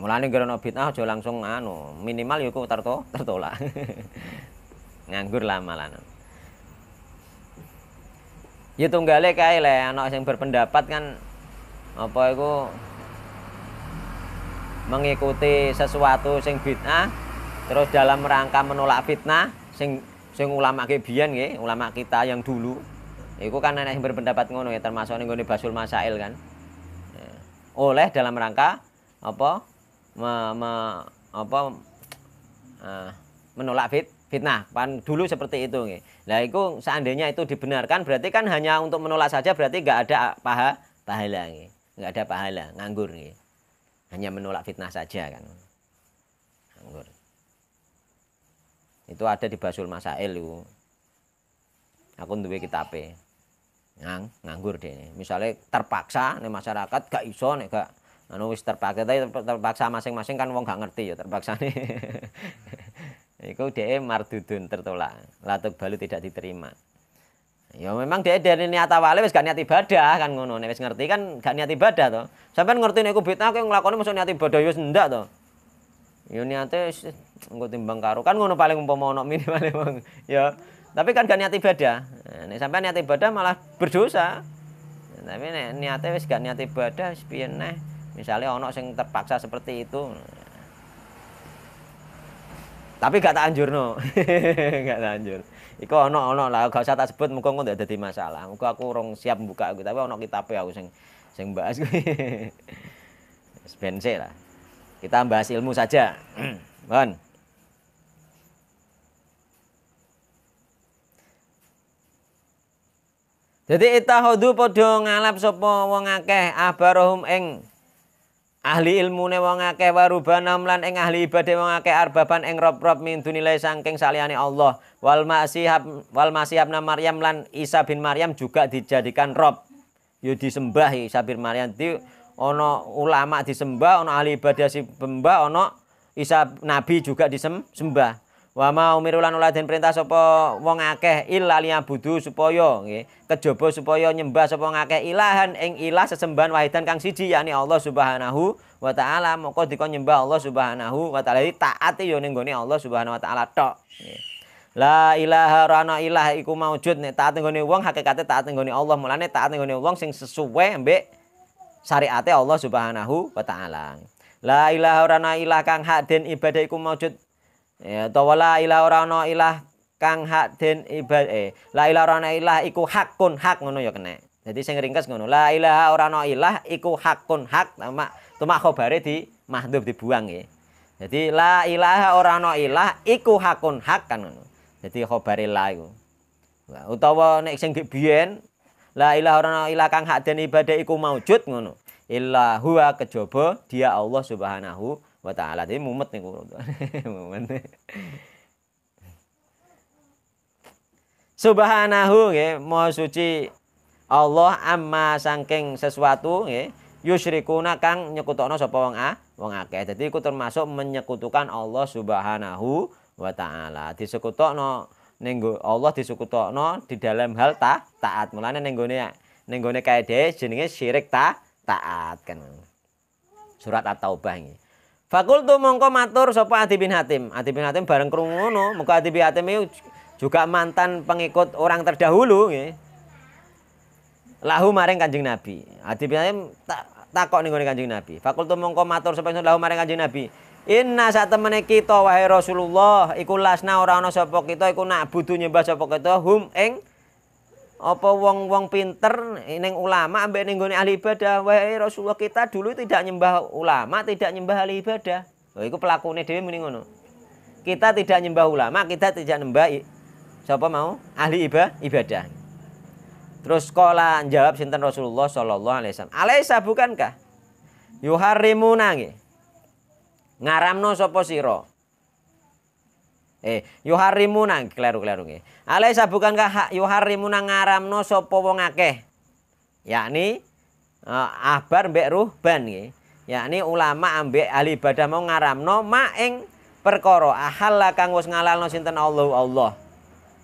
Mulane gara bid'ah aja langsung anu, minimal yo ya tertolak. Nganggur lah ya tunggalnya kaya le anak yang berpendapat kan apa itu mengikuti sesuatu sing fitnah, terus dalam rangka menolak fitnah sing sing ulama kebian ya ulama kita yang dulu itu kan anak yang berpendapat ngono ya termasuk gue basul masail kan eh, oleh dalam rangka apa me, me, apa uh, menolak fit, fitnah pan dulu seperti itu nih Nah itu seandainya itu dibenarkan berarti kan hanya untuk menolak saja berarti nggak ada paha pahala nggak ada pahala nganggur nih. hanya menolak fitnah saja kan nganggur itu ada di Basul Masail itu aku duwe kitabe ngang nganggur deh misalnya terpaksa nih masyarakat gak iso nih gak anu wis terpaksa tapi terpaksa masing-masing kan wong gak ngerti ya terpaksa nih Iku dia mardudun tertolak, latuk balu tidak diterima. Ya memang dia dari niat awalnya wis gak niat ibadah kan ngono. Nek wis ngerti kan gak niat ibadah to. Sampeyan ngerti nek bid'ah kowe nglakoni mesti niat ibadah ya ndak to. Ya niate engko timbang karo kan ngono paling umpama ono minimal wong ya, ya. Tapi kan gak niat ibadah. Nah, nek sampai niat ibadah malah berdosa. Tapi nek niate wis gak niat ibadah wis piye neh. Misale ono sing terpaksa seperti itu. Tapi gak tak anjurno. gak tak anjur. Iku ono ono lah, gak usah tak sebut mungkin kok di masalah. Mungkin aku orang siap buka aku, tapi ono kitabe aku sing sing bahas kuwi. lah. Kita bahas ilmu saja. Mohon. Jadi itahodu podong ngalap sapa wong akeh abarahum eng Ahli ilmune wong akeh warubana lan ing ahli ibadah wong akeh arbaban ing rob-rob min dunilai saking saliyane Allah. Wal masihab wal masihab Maryam lan Isa bin Maryam juga dijadikan rob. Yo ya disembah Isa bin Maryam di ono ulama disembah, ono ahli ibadah disembah, ono Isa nabi juga disembah. Wa ma umiru lan ora perintah sapa wong akeh illa liyabudu supaya nggih kejaba supaya nyembah sapa akeh ilahan ing ilah sesembahan wahidan kang siji yakni Allah Subhanahu wa taala moko dikon nyembah Allah Subhanahu wa taala taat yo ning gone Allah Subhanahu wa taala tok. La ilaha rana ilah iku maujud nek taat ning gone wong hakikate taat ning gone Allah mulane taat ning gone wong sing sesuai mbek syariate Allah Subhanahu wa taala. La ilaha rana ilah kang hak den ibadah iku maujud ya utawa la orang ora ilah kang hak den ibadah eh la ilaha ora ilah iku hakun hak ngono ya kena jadi saya ringkas ngono la ilah ora no ilah iku hakun hak tamak tumak khobare di mahdhub dibuang ya jadi la ilah ora no ilah iku hakun hak kan ngono jadi khobare la iku utawa nek sing biyen la ilaha ora ilah kang hak den ibadah iku maujud ngono illa huwa kejaba dia Allah subhanahu wa taala. Jadi mumet nih mumet. Subhanahu nggih, maha suci Allah amma saking sesuatu nggih yusyrikuna kang nyekutokno sapa wong a wong akeh. Dadi iku termasuk menyekutukan Allah Subhanahu wa taala. Disekutokno ning Allah disekutokno di dalam hal ta taat. Mulane ning gone ning gone kaedah jenenge syirik ta taat kan. Surat atau taubah nggih. Fakultu mongko matur sapa Adi bin Hatim. Adi bin Hatim bareng krungu ngono, mengko Adi bin Hatim juga mantan pengikut orang terdahulu nggih. Lahu maring Kanjeng Nabi. Adi bin Hatim tak takok ning Kanjeng Nabi. Fakultu mongko matur sapa lahu maring Kanjeng Nabi. Inna sak temene kita wahai Rasulullah iku lasna ora ana sapa kita iku nak budu nyembah sapa kita hum ing apa wong-wong pinter neng ulama ambek ning goni ahli ibadah wae Rasulullah kita dulu tidak nyembah ulama tidak nyembah ahli ibadah lho iku pelakune dhewe muni ngono kita tidak nyembah ulama kita tidak nyembah siapa mau ahli ibadah terus sekolah jawab sinten Rasulullah sallallahu alaihi wasallam alaisa bukankah yuharrimuna nggih ngaramno sopo siro Eh, nang kleru-kleru nggih. Alaisa bukankah hak yuharimuna ngaramno sapa wong akeh? Yakni uh, ahbar mbek ruhban nggih. Yakni ulama ambek ahli ibadah mau ngaramno perkoro. perkara ahalla kang wis ngalalno sinten Allah Allah.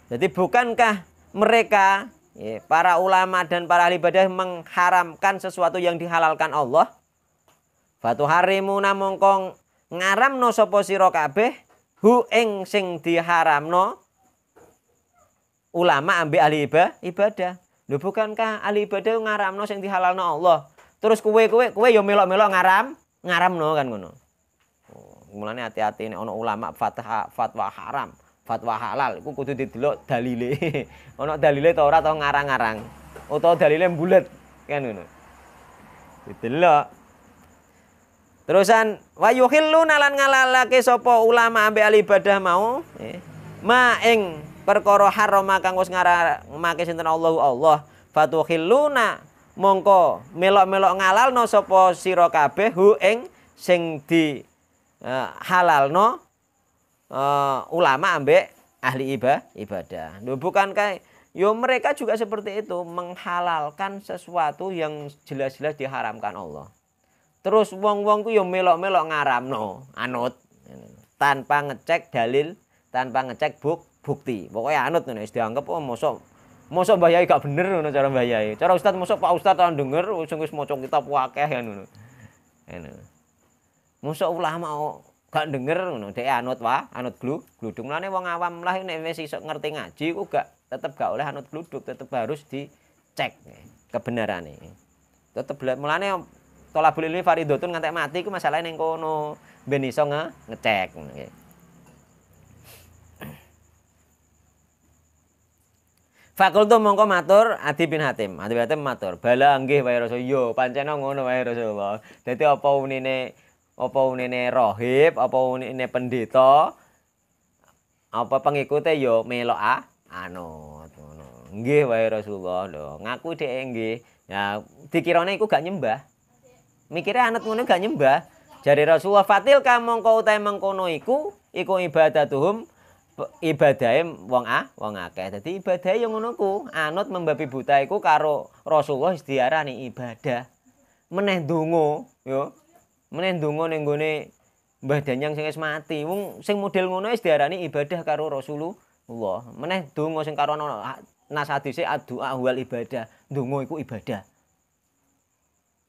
Jadi bukankah mereka ya, para ulama dan para ahli ibadah mengharamkan sesuatu yang dihalalkan Allah? Fatu harimuna kong ngaramno sapa sira kabeh hu ing sing diharamno ulama ambil ahli ibadah. Lho bukankah ahli ibadah ngaramno sing dihalalno Allah? Terus kue kue kue yo ya melok-melok ngaram, ngaram no kan ngono. Oh, mulane hati-hati nih ono ulama fatwa fatwa haram, fatwa halal ku kudu didelok dalile. ono dalile ta ora ta ngarang-ngarang. Utawa dalile bulat kan ngono. Didelok. Terusan wa yuhilluna lan ngalalake sapa ulama ambek ahli ibadah mau maeng ma ing perkara haram kang wis ngaramake sinten Allah Allah fatuhilluna mongko melok-melok ngalalno sapa sira kabeh hu ing sing di uh, halalno e, ulama ambek ahli ibadah. Lho bukan kayak yo mereka juga seperti itu menghalalkan sesuatu yang jelas-jelas diharamkan Allah. Terus wong-wong ku yo melok-melok no anut. Tanpa ngecek dalil, tanpa ngecek buk, bukti. Pokoknya anut ngono wis dianggep oh mosok mosok bayai Yai gak bener ngono cara bayai Cara Ustaz mosok Pak Ustaz ora denger sungguh wis kita kitab ya kan ngono. Ngono. Mosok ulama oh, gak denger ngono, dhek anut wah anut glu, gludung. Mulane wong awam lah ini wis iso ngerti ngaji ku gak tetep gak oleh anut gluduk, tetep harus dicek nih Tetep mulane tolabul ilmi faridotun ngantek mati ku masalah ning kono ben iso nge ngecek Fakultu mongko matur Adi bin Hatim. Adi bin Hatim matur, "Bala nggih wae Rasul. Yo, iya, pancen ngono wae Rasulullah. Dadi apa unine apa unine rohib, apa unine pendeta, apa pengikute yo ya melo ah, anu ngono. Nggih wae Rasulullah lho. Ngaku dhek nggih. Ya dikirane iku gak nyembah. Mikirnya anut ngono gak nyembah. Jadi Rasulullah fatil kamu kau utai mengkono iku iku ibadah tuhum wong ah wong akeh. Tadi ibadah yang ngono ku, anut membabi buta iku karo Rasulullah diarani ibadah. Meneh dungo yo. Meneh dungo neng gone Mbah Danyang sing wis mati. Wong sing model ngono wis diarani ibadah karo Rasulullah. Meneh dungo sing karo nasadise, hadise addu'a ibadah. Donga iku ibadah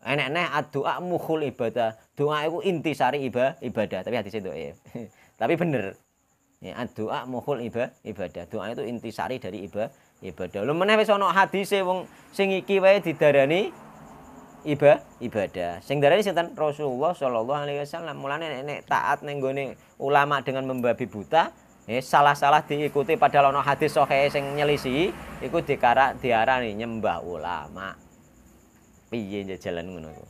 enek-enek doa mukhul ibadah. Doa itu intisari iba, ibadah, tapi hadis itu ya. tapi bener. Ya, doa mukhul iba, ibadah. Doa itu intisari dari iba, ibadah. Lu meneh wis ana hadise wong sing iki wae didarani iba, ibadah. Sing darani sinten Rasulullah sallallahu alaihi wasallam. Mulane nek taat ning gone ulama dengan membabi buta, ya salah-salah diikuti padahal ana hadis sahih sing nyelisi, iku dikara diarani nyembah ulama piye jalan ngono aku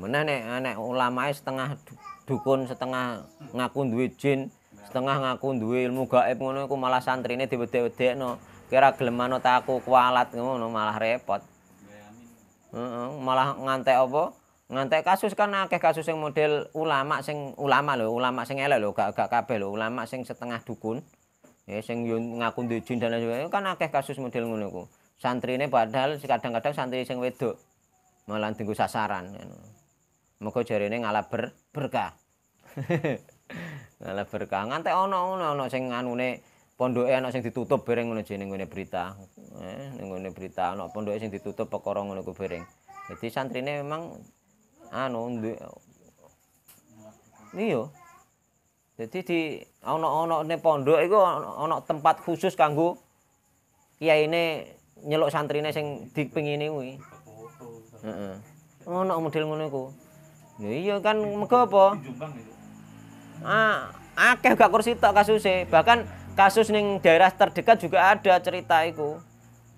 Meneh nek nek ulamae setengah dukun, setengah ngaku duwe jin, setengah ngaku duwe ilmu gaib ngono iku malah santrine diwedhe-wedhekno. Kira gelem manut aku kualat ngono malah repot. Ya, Heeh, malah ngantek apa? ngantek kasus kan akeh kasus yang model ulama sing ulama lho, ulama sing elek lho, gak gak kabeh lho, ulama sing setengah dukun. Ya sing yo ngaku duwe dan lain sebagainya kan akeh kasus model ngono iku. Santrine padahal kadang-kadang santri sing wedok malah dienggo sasaran. Moga ya. jarene ngalah ber, berkah. ngalah berkah. Ngantek ono ono ono sing anune pondoke ana sing ditutup bereng ngono jeneng ngene berita. Eh, ya, ngene berita ana pondoke sing ditutup perkara ngono ku bereng. Jadi santrine memang anu duwe iya jadi di ono ono ne pondok iku ono tempat khusus kanggo ini nyeluk santrine sing dipengine kuwi heeh ana model ngono iku lho iya kan mega apa ah akeh gak kursi tok kasuse bahkan kasus ning daerah terdekat juga ada cerita iku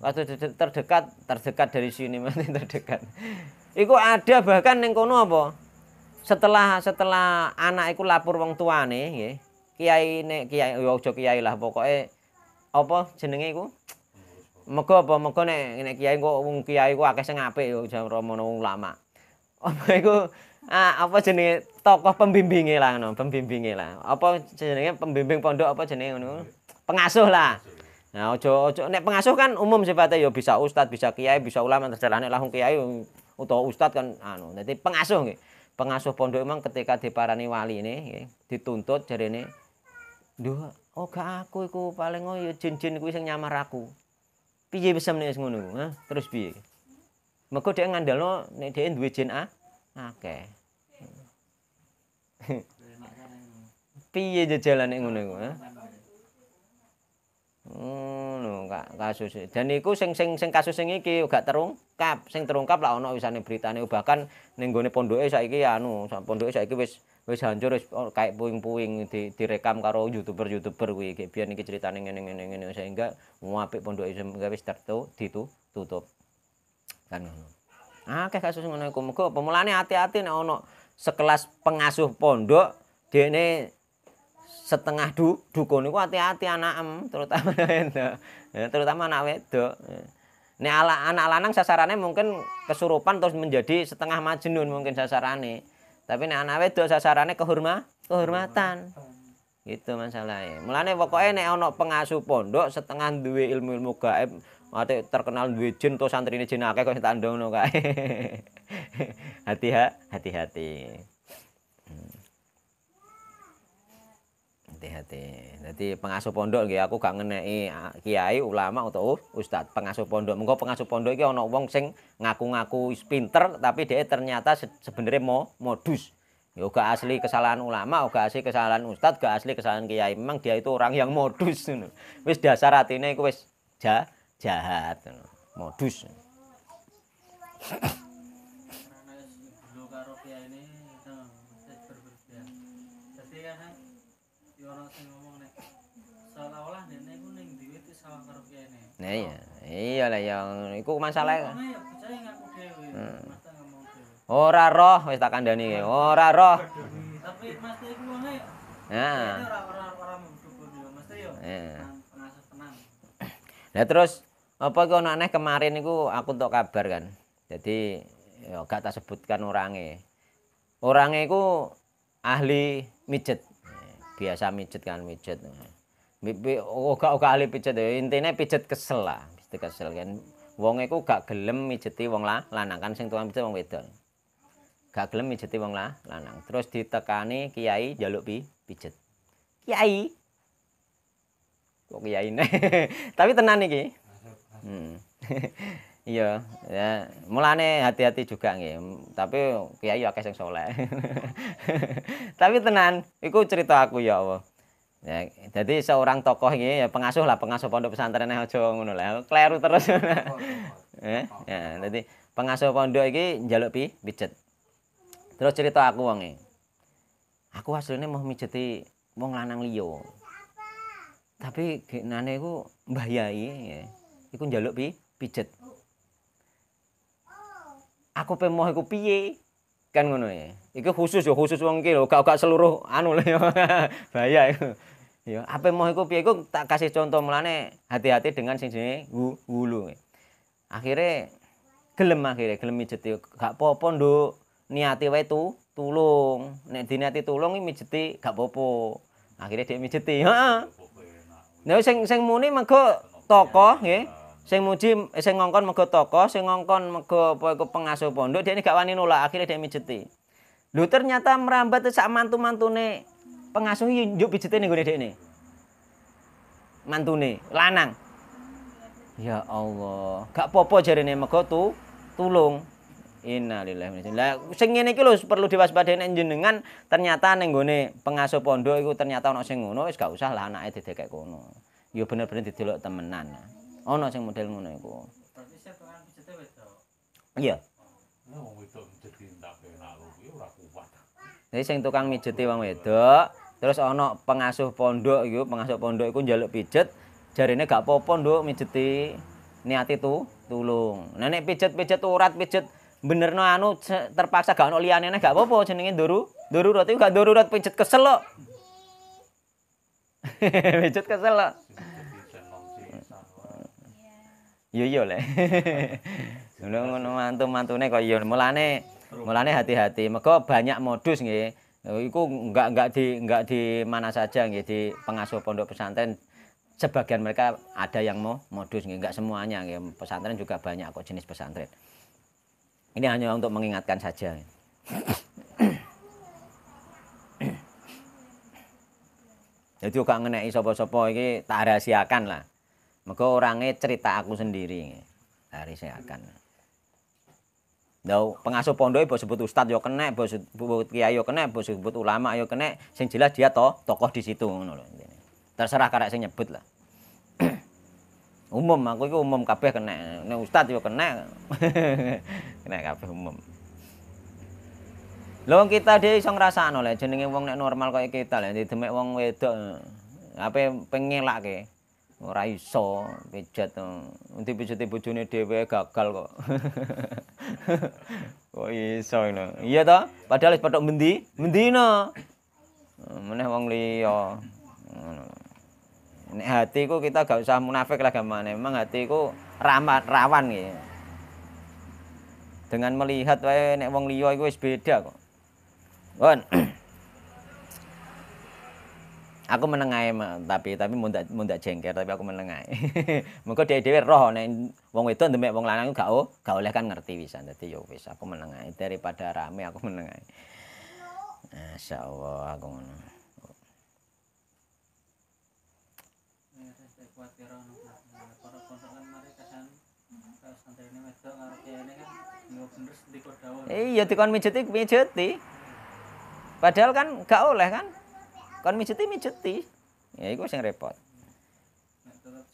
waktu terdekat terdekat dari sini mati terdekat Iku ada bahkan neng kono apa? Setelah setelah anak iku lapor wong nih, nggih. Kiai ne kiai ya aja kiai lah pokoknya apa jenenge iku? Mega apa mega nek nek kiai kok wong kiai ku akeh sing apik yo ya, jam romono wong lama. Apa iku ah, apa jenenge tokoh pembimbingnya lah ngono, pembimbinge lah. Apa jenenge pembimbing pondok apa jenenge ngono? Pengasuh lah. Nah, ojo ojo nek pengasuh kan umum sifatnya yo ya bisa ustad, bisa kiai, bisa ulama terserah nek lahung kiai utawa Ustad kan anu dadi pengasuh nih, Pengasuh pondok emang ketika diparani wali ini nggih, dituntut jarene Duh, oh gak aku iku paling oh ya jin-jin kuwi sing nyamar aku. Piye bisa menes ngono iku? Terus piye? Mergo dhek ngandalno nek dhek duwe jin ah oke, Piye jejalane ngono iku? hmm, kasus dan iku sing sing sing kasus sing iki gak terungkap. Sing terungkap lah ana wisane beritane bahkan ning gone pondoke saiki ya anu, pondoke saiki wis wis hancur wis kayak puing-puing di, direkam karo YouTuber-YouTuber kuwi iki biyen iki critane ngene-ngene ngene sehingga ngapik pondoke wis tertu ditu tutup. Kan ngono. Akeh kasus ngono iku muga pemulane hati-hati nek ana sekelas pengasuh pondok dene setengah du, dukun itu hati-hati anak em, terutama wedok. Ya, terutama anak wedok. Ya. Nek ala, anak lanang sasarannya mungkin kesurupan terus menjadi setengah majnun mungkin sasarannya. Tapi nek anak wedok sasarannya kehorma, kehormatan. Gitu masalahnya. Mulane pokoknya nek ono pengasuh pondok setengah dua ilmu-ilmu gaib Mate terkenal dua jin to santrine jin akeh kok tak no hati Hati-hati. hati-hati jadi pengasuh pondok ya, aku gak ngenei ah, kiai ulama atau ustad pengasuh pondok mengko pengasuh pondok iki ana wong sing ngaku-ngaku pinter tapi dia ternyata sebenarnya mau modus Ya gak asli kesalahan ulama, gak asli kesalahan ustad, gak asli kesalahan kiai. Memang dia itu orang yang modus ngono. Wis dasar atine iku wis jahat Modus. ngomong nek seolah-olah dene ning dhewe salah karo kene. Nah iya, iya lah iku masalahe. Ora hmm. Ora roh wis tak kandhani Ora roh. Tapi mesti iku wong nek. Nah. Ora ora Lah terus apa iku aneh kemarin iku aku tak kabar kan. Jadi yo gak tak sebutkan orangnya. Orangnya iku ahli mijet. biasa mijet kan mijet oh gak gak ahli pijet ya. intinya pijet kesel lah pijet kesel kan wong aku gak gelem mijeti wong lah lanang kan sing tuan pijet wong wedok gak gelem mijeti wong lah lanang terus ditekani kiai jaluk pi pijet kiai kok kiai nih. tapi tenan nih hmm. iya ya mulane hati-hati juga nggih tapi kiai akeh sing soleh tapi tenan ikut cerita aku ya Allah ya jadi seorang tokoh ini ya pengasuh lah pengasuh pondok pesantren aja ngono lah kleru terus eh, ya, ya jadi pengasuh pondok ini njaluk pi pijet terus cerita aku wong, eh. aku hasilnya mau mijeti wong lanang liyo tapi nane iku bahaya ya iku njaluk pi pijet aku pe moh piye kan ngono ya itu khusus ya khusus wong iki gak gak seluruh anu lho bahaya itu ya ape moh aku piye tak kasih contoh melane hati-hati dengan sing jenenge akhirnya gelem akhirnya gelem mijeti gak apa-apa niati wae tu tulung nek diniati tulung iki mijeti gak popo. akhirnya dia mijeti heeh Nah, sing sing muni mergo toko, nggih sing muji eh, sing ngongkon mego toko sing ngongkon mego apa iku pengasuh pondok dia ini gak wani nolak akhirnya dia mijeti Lu ternyata merambat sak mantu-mantune pengasuh iki njuk nih gue gone dekne mantune lanang ya Allah gak popo nih mego tu tulung Innalillahi wa sing ngene iki lho perlu diwaspadani jenengan ternyata ning gone pengasuh pondok iku ternyata ana sing ngono wis gak usah lah anake didekek kono. Ya bener-bener didelok temenan ono sing model ngono iku iya ya jadi sing tukang mijeti wong wedok terus ono pengasuh pondok iku pengasuh pondok iku njaluk pijet jarine gak popo nduk mijeti Niat itu, tulung nah nek pijet-pijet urat pijet benerno anu terpaksa gak ono liyane nek nah gak apa-apa jenenge nduru darurat roti gak roti pijet kesel kok pijet kesel kok Iya iya lah. Ngono ngono mantu-mantune kok iya mulane mulane hati-hati. Mego banyak modus nggih. Iku enggak enggak di enggak di mana saja nggih di pengasuh pondok pesantren sebagian mereka ada yang mau modus nggih, enggak semuanya nggih. Pesantren juga banyak kok jenis pesantren. Ini hanya untuk mengingatkan saja. Jadi kok ngenei sapa-sapa iki tak rahasiakan lah. Maka orangnya cerita aku sendiri hari saya akan. Dau pengasuh pondok e bos sebut ustad yo kena, bos sebut kiai yo kena, sebut ulama yo kena, sing jelas dia toh tokoh di situ Terserah karek sing nyebut lah. umum aku itu umum kabeh kena. Nek ustad yo kena. kena kabeh umum. Lho kita dhewe iso ngrasakno oleh, jenenge wong nek normal kaya kita Di demek wong wedok eh, ape pengelakke ora iso pijat eh. nanti pijate bojone dhewe gagal kok kok iso ngono iya ta padahal wis patok mendi mendina eh, meneh wong liya nek hatiku kita gak usah munafik lah gamane memang hatiku ramah, rawan ya dengan melihat wae nek wong liya iku wis beda kok Bon. aku menengai tapi tapi mundak mundak jengker tapi aku menengai mungkin dia dia roh nih wong itu demi wong lanang gak oh gak oleh kan ngerti bisa jadi yo ya bisa aku menengai daripada rame aku menengai Masya Allah aku ngono Iya dikon mijeti mijeti. Padahal kan gak oleh kan? kon mijeti mijeti, ya iku sing repot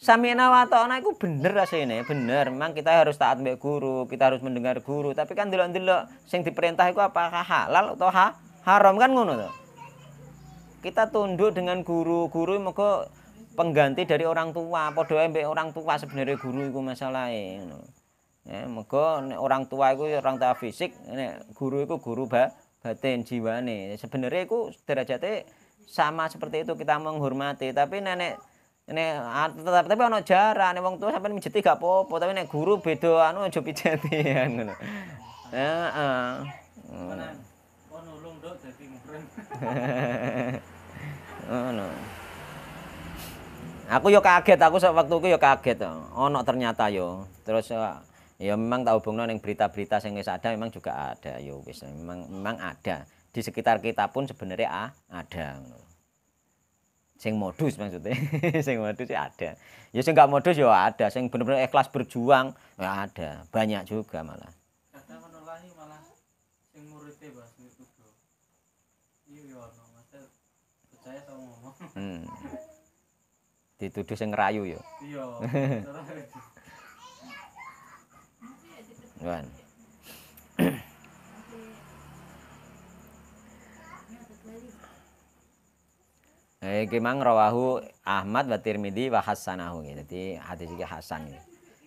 Samina wa ta'ana iku bener rasane, bener. Memang kita harus taat mbek guru, kita harus mendengar guru, tapi kan delok-delok sing diperintah iku apakah halal atau ha haram kan ngono to. Kita tunduk dengan guru, guru moga pengganti dari orang tua, padha mbek orang tua sebenarnya guru iku masalahe ngono. Ya, moga orang tua iku ya orang tua fisik, nek guru iku guru ba batin jiwane. Sebenarnya iku derajatnya sama seperti itu kita menghormati tapi nenek ini ah, tetap tapi ono jarak nih wong tua sampean mijeti gak popo tapi nenek guru beda anu aja pijeti anu ngono. Heeh. Ono Aku yo kaget, aku waktu itu yo kaget. Ono ternyata yo. Terus ah, ya memang tak hubungno yang berita-berita yang wis ada memang juga ada yo wis memang memang ada di sekitar kita pun sebenarnya ah, ada sing modus maksudnya sing modus ya ada ya sing nggak modus ya ada sing benar-benar ikhlas berjuang ya ada banyak juga malah sing itu iya, iya, hmm. dituduh sing ngerayu yo iya Eh, kimang rawahu Ahmad wa Tirmidzi wa hasanahu gitu. Jadi hadis iki hasan gitu.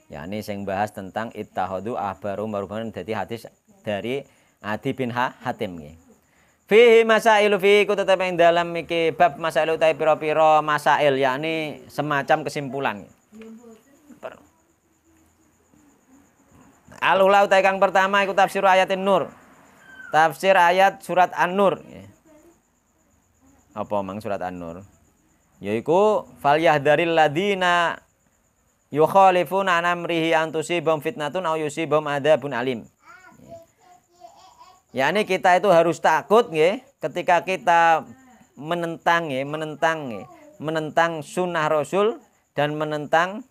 Ya ini sing bahas tentang ittahadu ahbaru marufan jadi hadis dari Adi bin ha, Hatim gitu. Fihi masailu fi tetep yang dalam iki bab masailu ta pira-pira masail yakni semacam kesimpulan. Gitu. Alulau taikang pertama iku tafsir ayatin nur. Tafsir ayat surat An-Nur gitu apa mang surat An-Nur yaiku falyahdharil ladina yukhalifuna an amrihi an tusibahum fitnatun aw yusibahum adzabun alim yakni kita itu harus takut nggih ketika kita menentang ya menentang ya menentang sunnah Rasul dan menentang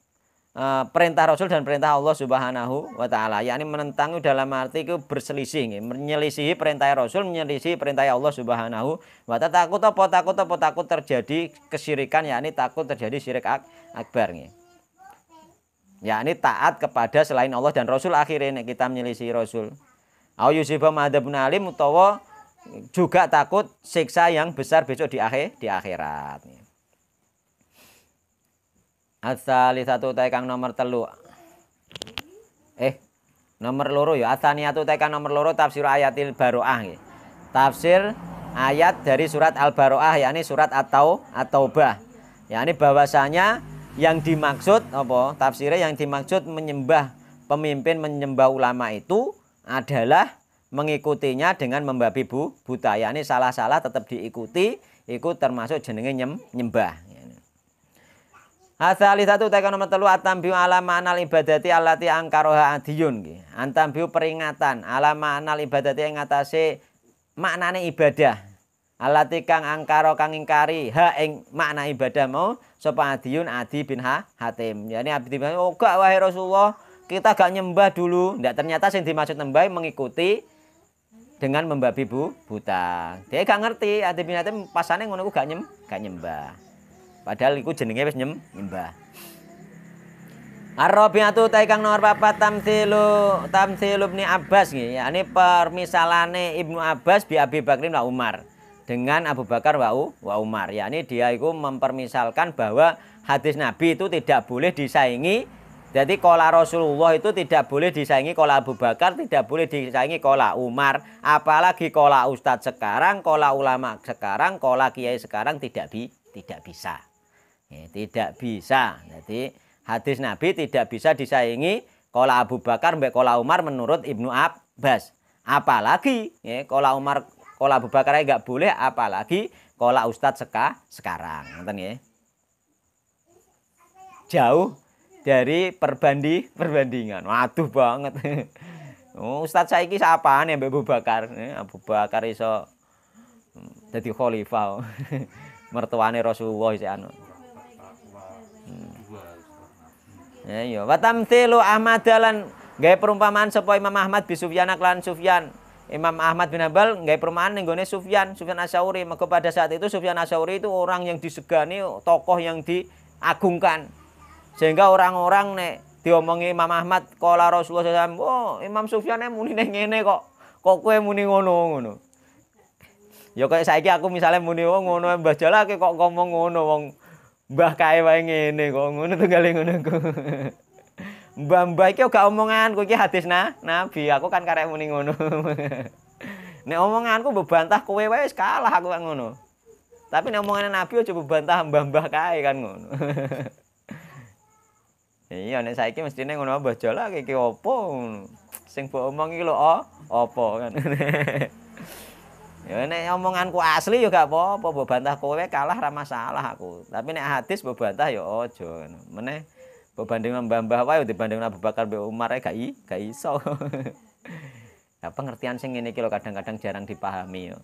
Eh, perintah Rasul dan perintah Allah Subhanahu wa taala. yakni menentang dalam arti itu berselisih nggih, menyelisihi perintah Rasul, menyelisihi perintah Allah Subhanahu wa taala. Takut apa takut apa takut terjadi kesyirikan yakni takut terjadi syirik ak akbar nggih. ini taat kepada selain Allah dan Rasul akhirnya kita menyelisihi Rasul. Au yusiba ma'adabun alim utawa juga takut siksa yang besar besok di akhir di akhirat. Asali satu tekan nomor telu. Eh, nomor loro ya. satu tekan nomor loro tafsir ayatil baroah nggih. Tafsir ayat dari surat Al-Baroah yakni surat atau At-Taubah. Yakni bahwasanya yang dimaksud apa? Tafsirnya yang dimaksud menyembah pemimpin menyembah ulama itu adalah mengikutinya dengan membabi bu, buta. ini salah-salah tetap diikuti, ikut termasuk jenenge nyem, nyembah. Asali satu tekan nomor telu atambiu alama anal ibadati alati angkaroha adiyun nggih. Antambiu peringatan alama anal ibadati yang atase maknane ibadah. Alati kang angkaro kang ingkari ha ing makna ibadah mau sopan adiyun Adi bin ha, Hatim. Ya ini Abdi bin oh gak wahai Rasulullah, kita gak nyembah dulu. Ndak ternyata sing dimaksud nyembah mengikuti dengan membabi bu buta. Dia gak ngerti Adi bin Hatim pasane ngono ku gak nyem gak nyembah. Padahal iku jenenge wis nyem nyembah. Arabiatu ta kang nomor Papa tamsilu tamsilu Ibnu Abbas nggih, Ini permisalane Ibnu Abbas bi Abi Bakr wa Umar dengan Abu Bakar wa, wa Umar. Ya ini dia itu mempermisalkan bahwa hadis Nabi itu tidak boleh disaingi jadi kola Rasulullah itu tidak boleh disaingi kola Abu Bakar, tidak boleh disaingi kola Umar, apalagi kola Ustadz sekarang, kola ulama sekarang, kola Kiai sekarang tidak bi tidak bisa. Eh, tidak bisa. Jadi hadis Nabi tidak bisa disaingi kola Abu Bakar mbak kola Umar menurut Ibnu Abbas. Apalagi ya, kola Umar kola Abu Bakar enggak boleh apalagi kola Ustadz seka sekarang. Nonton ya. Jauh dari perbandi perbandingan. Waduh banget. Oh, saya ini sapaan ya Mbak Abu Bakar. Eh, Abu Bakar iso hmm, jadi khalifah. Mertuane Rasulullah sih anu. Ya iya. Wa tamtsilu Ahmad dalan gawe perumpamaan sapa Imam Ahmad bin Sufyan lan Sufyan. Imam Ahmad bin Hambal gawe perumpamaan ning gone Sufyan, Sufyan Asyauri. Maka pada saat itu Sufyan Asyauri itu orang yang disegani, tokoh yang diagungkan. Sehingga orang-orang nek diomongi Imam Ahmad kala Rasulullah SAW, "Oh, Imam Sufyan muni ning ngene kok. Kok kowe muni ngono ngono." Ya kayak saiki aku misalnya muni wong ngono Mbah Jalake kok ngomong ngono wong mbah kae wae ngene kok ngono tunggale ngono ku mbah-mbah iki gak omongan kowe iki hadis nah nabi aku kan karek muni ngono nek omonganku bantah kowe wae wis kalah aku kan ngono tapi nek omongane nabi aja bebantah mbah-mbah kae kan ngono iya nek saiki mestine ngono mbah jala iki opo sing mbok omong iki lho oh, opo kan Ya nek omonganku asli yo ya gak apa-apa, mbok kowe kalah ra masalah aku. Tapi nek hadis mbok bantah yo ya aja. Meneh mbok banding mbah-mbah wae dibanding Abu Bakar mbek Umar eh, gak i, gak iso. ya pengertian sing ngene iki kadang-kadang jarang dipahami yo.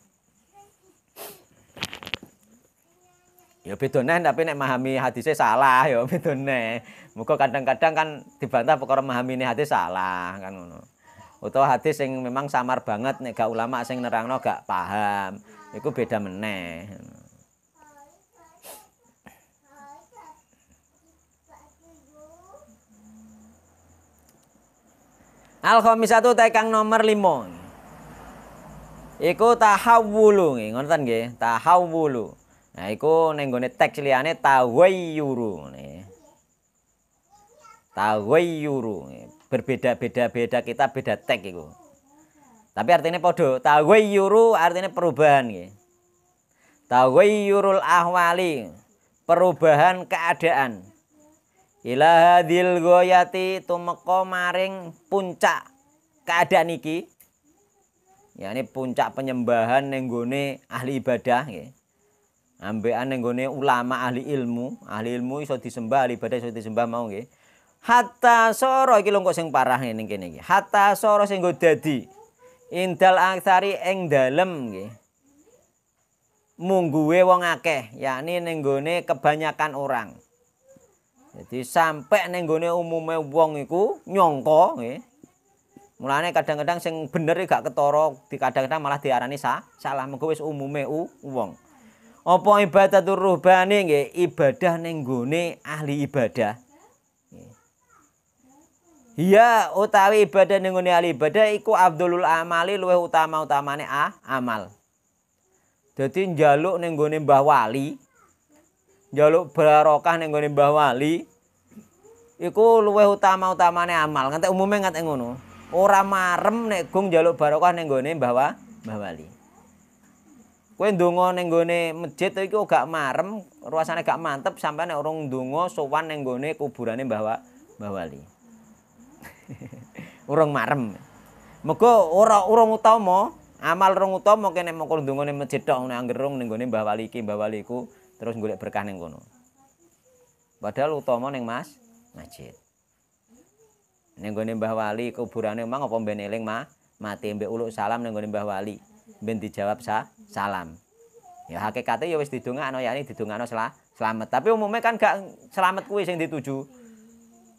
Ya, ya neh tapi nek memahami hadisnya salah yo neh. Muga kadang-kadang kan dibantah perkara memahami hadis salah kan ngono utawa hadis yang memang samar banget nek gak ulama sing nerangno gak paham itu beda meneh Al khamisatu tekang nomor 5 iku tahawulu ngoten nggih tahawulu nah iku ning gone teks liyane tawayyuru tawayyuru berbeda-beda beda kita beda tag iku. Tapi artinya podo. Taghayyuru artinya perubahan tawe yurul ahwali perubahan keadaan. ilahadil goyati tumeko maring puncak keadaan iki. Ya ini puncak penyembahan ning ahli ibadah ya Ambekan ning gone ulama ahli ilmu, ahli ilmu iso disembah, ahli ibadah iso disembah mau gitu Hatta soro iki lho sing parah ngene kene iki. Hatta soro sing nggo dadi indal aksari ing dalem nggih. Mungguwe wong akeh, yakni ning gone kebanyakan orang. Jadi sampai ning gone umume wong iku nyongko nggih. Mulane kadang-kadang sing bener gak ketara, kadang-kadang malah diarani sa, salah mengko wis umume u, wong. Apa turuh ruhbani nggih? Ibadah ning gone ahli ibadah. Ya utawi ibadah ning ngene ibadah iku abdulul amali luwe utama-utamane a amal. Jadi njaluk ning gone Mbah Wali, njaluk barokah ning gone Mbah Wali iku luwe utama-utamane amal. Nganti umumnya nganti ngono. Ora marem nek gung njaluk barokah ning gone Mbah Wa, Mbah Wali. Kowe ndonga iku gak marem, ruasane gak mantep sampai nek urung dungo sowan nenggone gone kuburane Mbah Wa, Mbah Wali. urung marem. Muga ora urung utama, amal rung utama kene moko ndungone masjid tok nek anggere rung ning gone Mbah Wali iki, Mbah Wali iku terus golek berkah ning kono. Padahal utama ning Mas masjid. Ning gone Mbah Wali kuburane emang apa ben eling mah mati mbek uluk salam ning gone Mbah Wali. Ben dijawab sa salam. Ya hakikate ya wis didongakno ya didongakno sel selamat. Tapi umumnya kan gak selamat kuwi sing dituju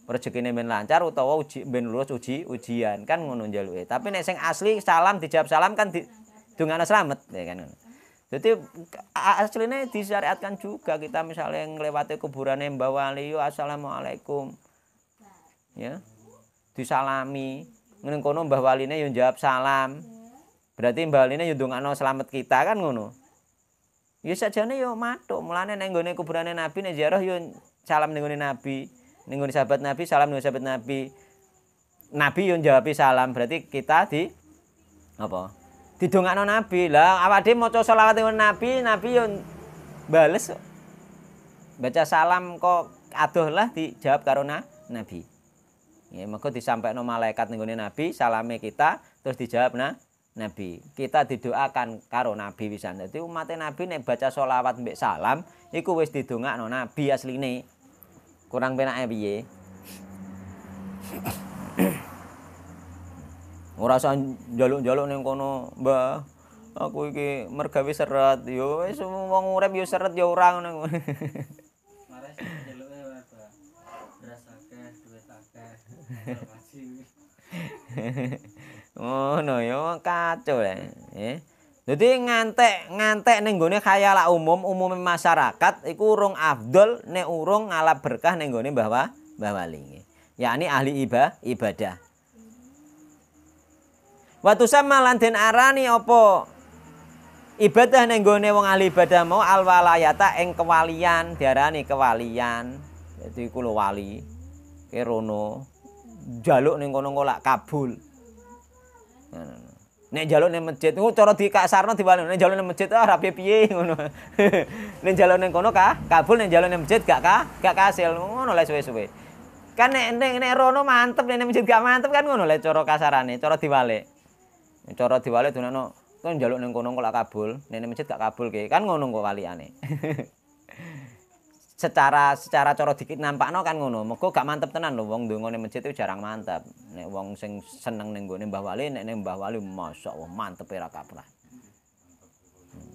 rezekine ben lancar utawa uji ben lulus uji ujian kan ngono njaluke. Tapi nek sing asli salam dijawab salam kan di dungane selamat ya kan. Jadi aslinya disyariatkan juga kita misalnya ngelewati kuburan bawa Waliyo Assalamualaikum ya disalami ngene kono Mbah Waline yo jawab salam berarti Mbah Waline yo ndongakno selamat kita kan ngono ya sajane yo matuk mulane nek nggone kuburane Nabi nek ziarah yo salam ning Nabi Ningguni sahabat Nabi salam ning sahabat Nabi Nabi yang jawab salam berarti kita di apa didongakno Nabi lah awak dhewe maca selawat ning Nabi Nabi yang bales baca salam kok aduh lah dijawab karena Nabi ya maka disampaikan malaikat ningguni Nabi salame kita terus dijawab nah Nabi. Kita didoakan karo Nabi bisa nanti. umatnya Nabi nih baca sholawat mbek salam iku wis didongakno Nabi asline kurang penake piye ora usah njaluk-njaluk ning kono mbah aku iki mergawe seret yo wis wong urip yo seret yo ora ngono mares njaluke wae beras akeh duit akeh yo kacau lah eh jadi ngantek ngantek ning khayala umum umum masyarakat iku urung afdol ne urung ngalap berkah ning bahwa Mbah Wa Mbah Yakni ahli iba, ibadah. waktu sama lan arani opo ibadah ning wong ahli ibadah mau alwalayata yata kewalian diarani kewalian. Jadi kulo wali. Kerono jaluk nenggono kono kabul. Hmm nek jaluk ning masjid niku oh, cara di diwalno nek jalur ning masjid ah rapi piye ngono nek jalur ning kono kah kabul nek jalur ning masjid gak kah gak kasil ngono lek suwe-suwe kan nek nek nek rono mantep nek masjid gak mantep kan ngono lek cara kasarane cara diwalek cara tuh dunano kan jalur ning kono kok kabul nek ning masjid gak kabul kan ngono kok waliane secara secara cara dikit nampakno kan ngono. Muga gak mantep tenan lho wong ndongone masjid itu jarang mantep. Nek wong sing seneng ning gone Mbah Wali, nek ning Mbah Wali masyaallah mantep ora e kapuran. Hmm.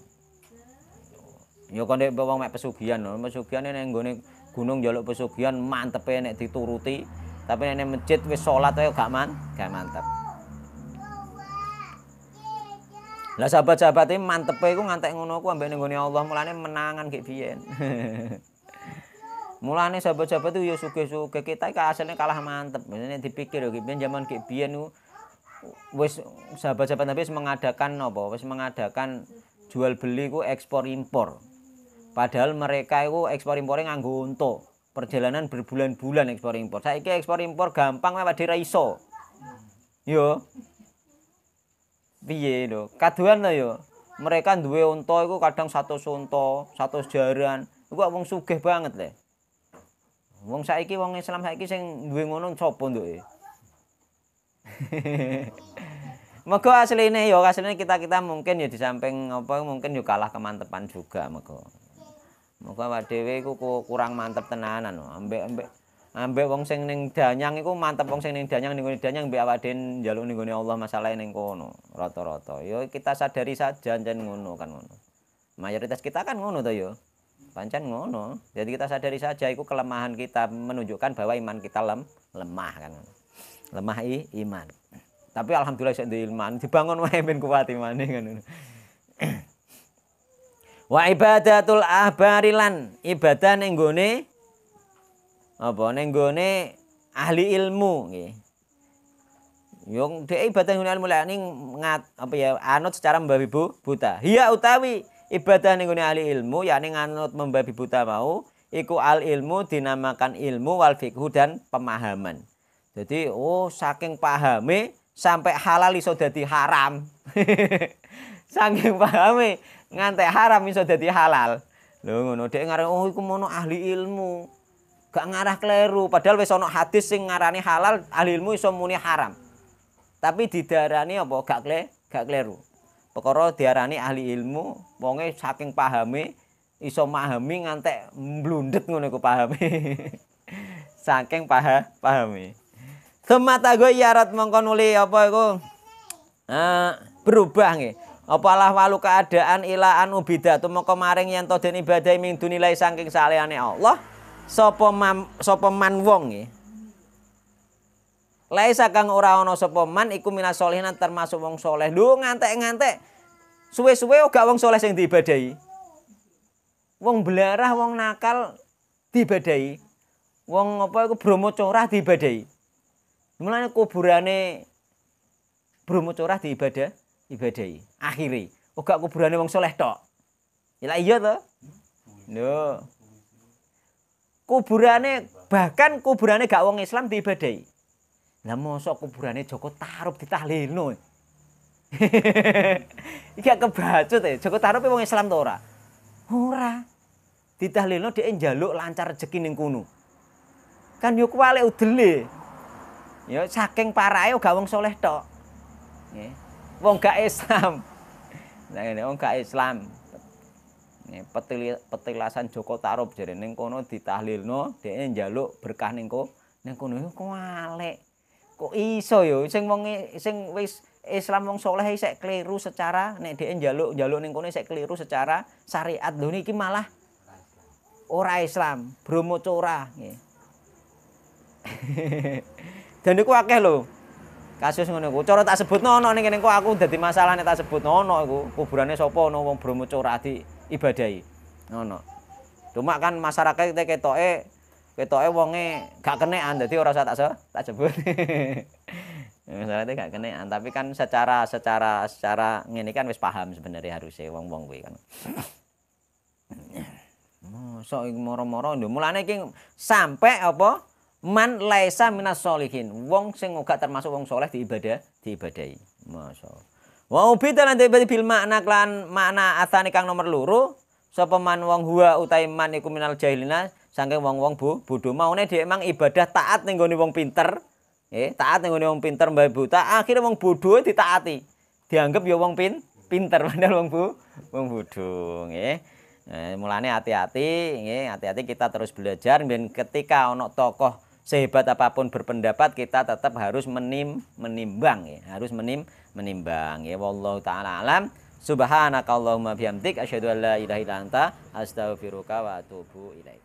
Yo kon nek wong mek pesugian lho, pesugihan nek gone gunung pesugian mantep mantepe nek dituruti. Tapi nek ning masjid wis salat ae gak man, gak mantep. Lah sahabat-sahabat iki e mantepe ku ngantek ngono ku ambek ning gone Allah mulane menangan gek biyen. mulane sahabat-sahabat itu ya suge suge kita iki hasilnya kalah mantep biasanya dipikir yo biyen zaman ki biyen wes sahabat-sahabat Nabi mengadakan apa wes mengadakan jual beli ku ekspor impor padahal mereka itu ekspor impornya nganggo untuk perjalanan berbulan-bulan ekspor impor saya saiki ekspor impor gampang wae di iso yo biye lho kaduan lho yo mereka dua unta iku kadang satu unta satu jaran gue wong sugih banget deh Wong saiki wong Islam saiki sing duwe ngono sapa nduke? Mego asline asli ya, asline kita-kita mungkin ya di samping apa mungkin ya kalah kemantepan juga mego. Mego awake dhewe iku kurang mantep tenanan ambek-ambek ambek wong sing ning danyang iku mantep wong sing ning danyang ning danyang mbek awake dhewe njaluk ning Allah masalahe ning kono rata-rata. Yo ya kita sadari saja jan ngono kan ngono. Mayoritas kita kan ngono to ya pancen ngono jadi kita sadari saja itu kelemahan kita menunjukkan bahwa iman kita lem, lemah kan lemah i, iman tapi alhamdulillah saya iman dibangun wae ben kuat imane kan wa ibadatul ahbarilan ibadah ning gone apa ning gone ahli ilmu nggih Yung dhek ibadah ilmu lek ning ngat apa ya anut secara mbabi bu, buta. Iya utawi ibadah ning ahli ilmu yakni nganut membabi buta mau iku al ilmu dinamakan ilmu wal fikhu dan pemahaman. Jadi oh saking pahami sampai halal iso dadi haram. saking pahami ngantek haram iso dadi halal. Lho ngono dek ngarep oh iku mono ahli ilmu. Gak ngarah kleru padahal wis ana hadis sing ngarani halal ahli ilmu iso muni haram. Tapi didarani apa gak kle gak kleru. perkara diarani ahli ilmu wonge saking pahami iso memahami ngantek mblundet ngono iku pahami saking pahami semata go yarat mongko uli, apa iku uh, berubah nggih apalah walu keadaan ila an ubida tu mongko maring yen den ibadah min dunilai saking saleane Allah sapa sapa man nggih Laisa kang ora ana sapa man iku minas termasuk wong soleh. Lho ngantek-ngantek suwe-suwe ora wong soleh sing diibadahi. Wong belarah, wong nakal diibadahi. Wong apa iku bromo corah diibadahi. Mulane kuburane bromo corah diibadah ibadahi. Akhire ora oh kuburane wong soleh tok. Ya iya to. Lho. Kuburane bahkan kuburane gak wong Islam diibadahi. Lah mosok kuburane Joko Tarub ditahlilno. Iki gak kebacut ya. Joko Tarub wong Islam to ora? Ora. Ditahlilno dhek njaluk lancar rejeki ning kono. Kan yo kuwale udele. Ya saking parae gak wong soleh tok. Nggih. Wong gak Islam. Lah ngene wong gak Islam. Petil, petilasan Joko Tarub jare ning kono ditahlilno dhek njaluk berkah ning kono. Ning kono kuwale kok iso yo sing wong sing wis Islam wong soleh sik keliru secara nek dhek njaluk njaluk ning kono sik keliru secara syariat lho niki malah ora Islam, bromo cora, nggih. Dan niku akeh lho. Kasus ngono iku. Cara tak sebutno ono ning kene aku dadi masalah nek tak sebutno ono iku. Kuburane sapa ono wong bromo cora di ibadahi. Ono. Cuma kan masyarakat kita ketoke ketoke wonge gak kenean dadi ora usah tak se, tak sebut. Misalnya gak kenean, tapi kan secara secara secara ngene kan wis paham sebenarnya harusnya wong-wong kuwi kan. Mosok iki moro-moro lho. Mulane iki sampe apa? Man laisa minas solihin. Wong sing uga termasuk wong soleh diibadah, diibadahi. Masyaallah. Wa ubita lan dibadi bil makna klan makna asane kang nomor loro sapa man wong huwa utai man iku minal jahilina saking wong-wong bu mau nih dia emang ibadah taat ning gone wong pinter eh taat ning gone wong pinter mbak buta akhirnya wong bodho ditaati dianggap ya wong pin pinter padahal wong bu wong bodho eh Nah, mulane hati-hati nggih hati-hati kita terus belajar ben ketika ono tokoh sehebat apapun berpendapat kita tetap harus menim menimbang ya harus menim menimbang ya wallahu taala alam subhanakallahumma bihamdik asyhadu an la ilaha illa anta astaghfiruka wa atubu ilaik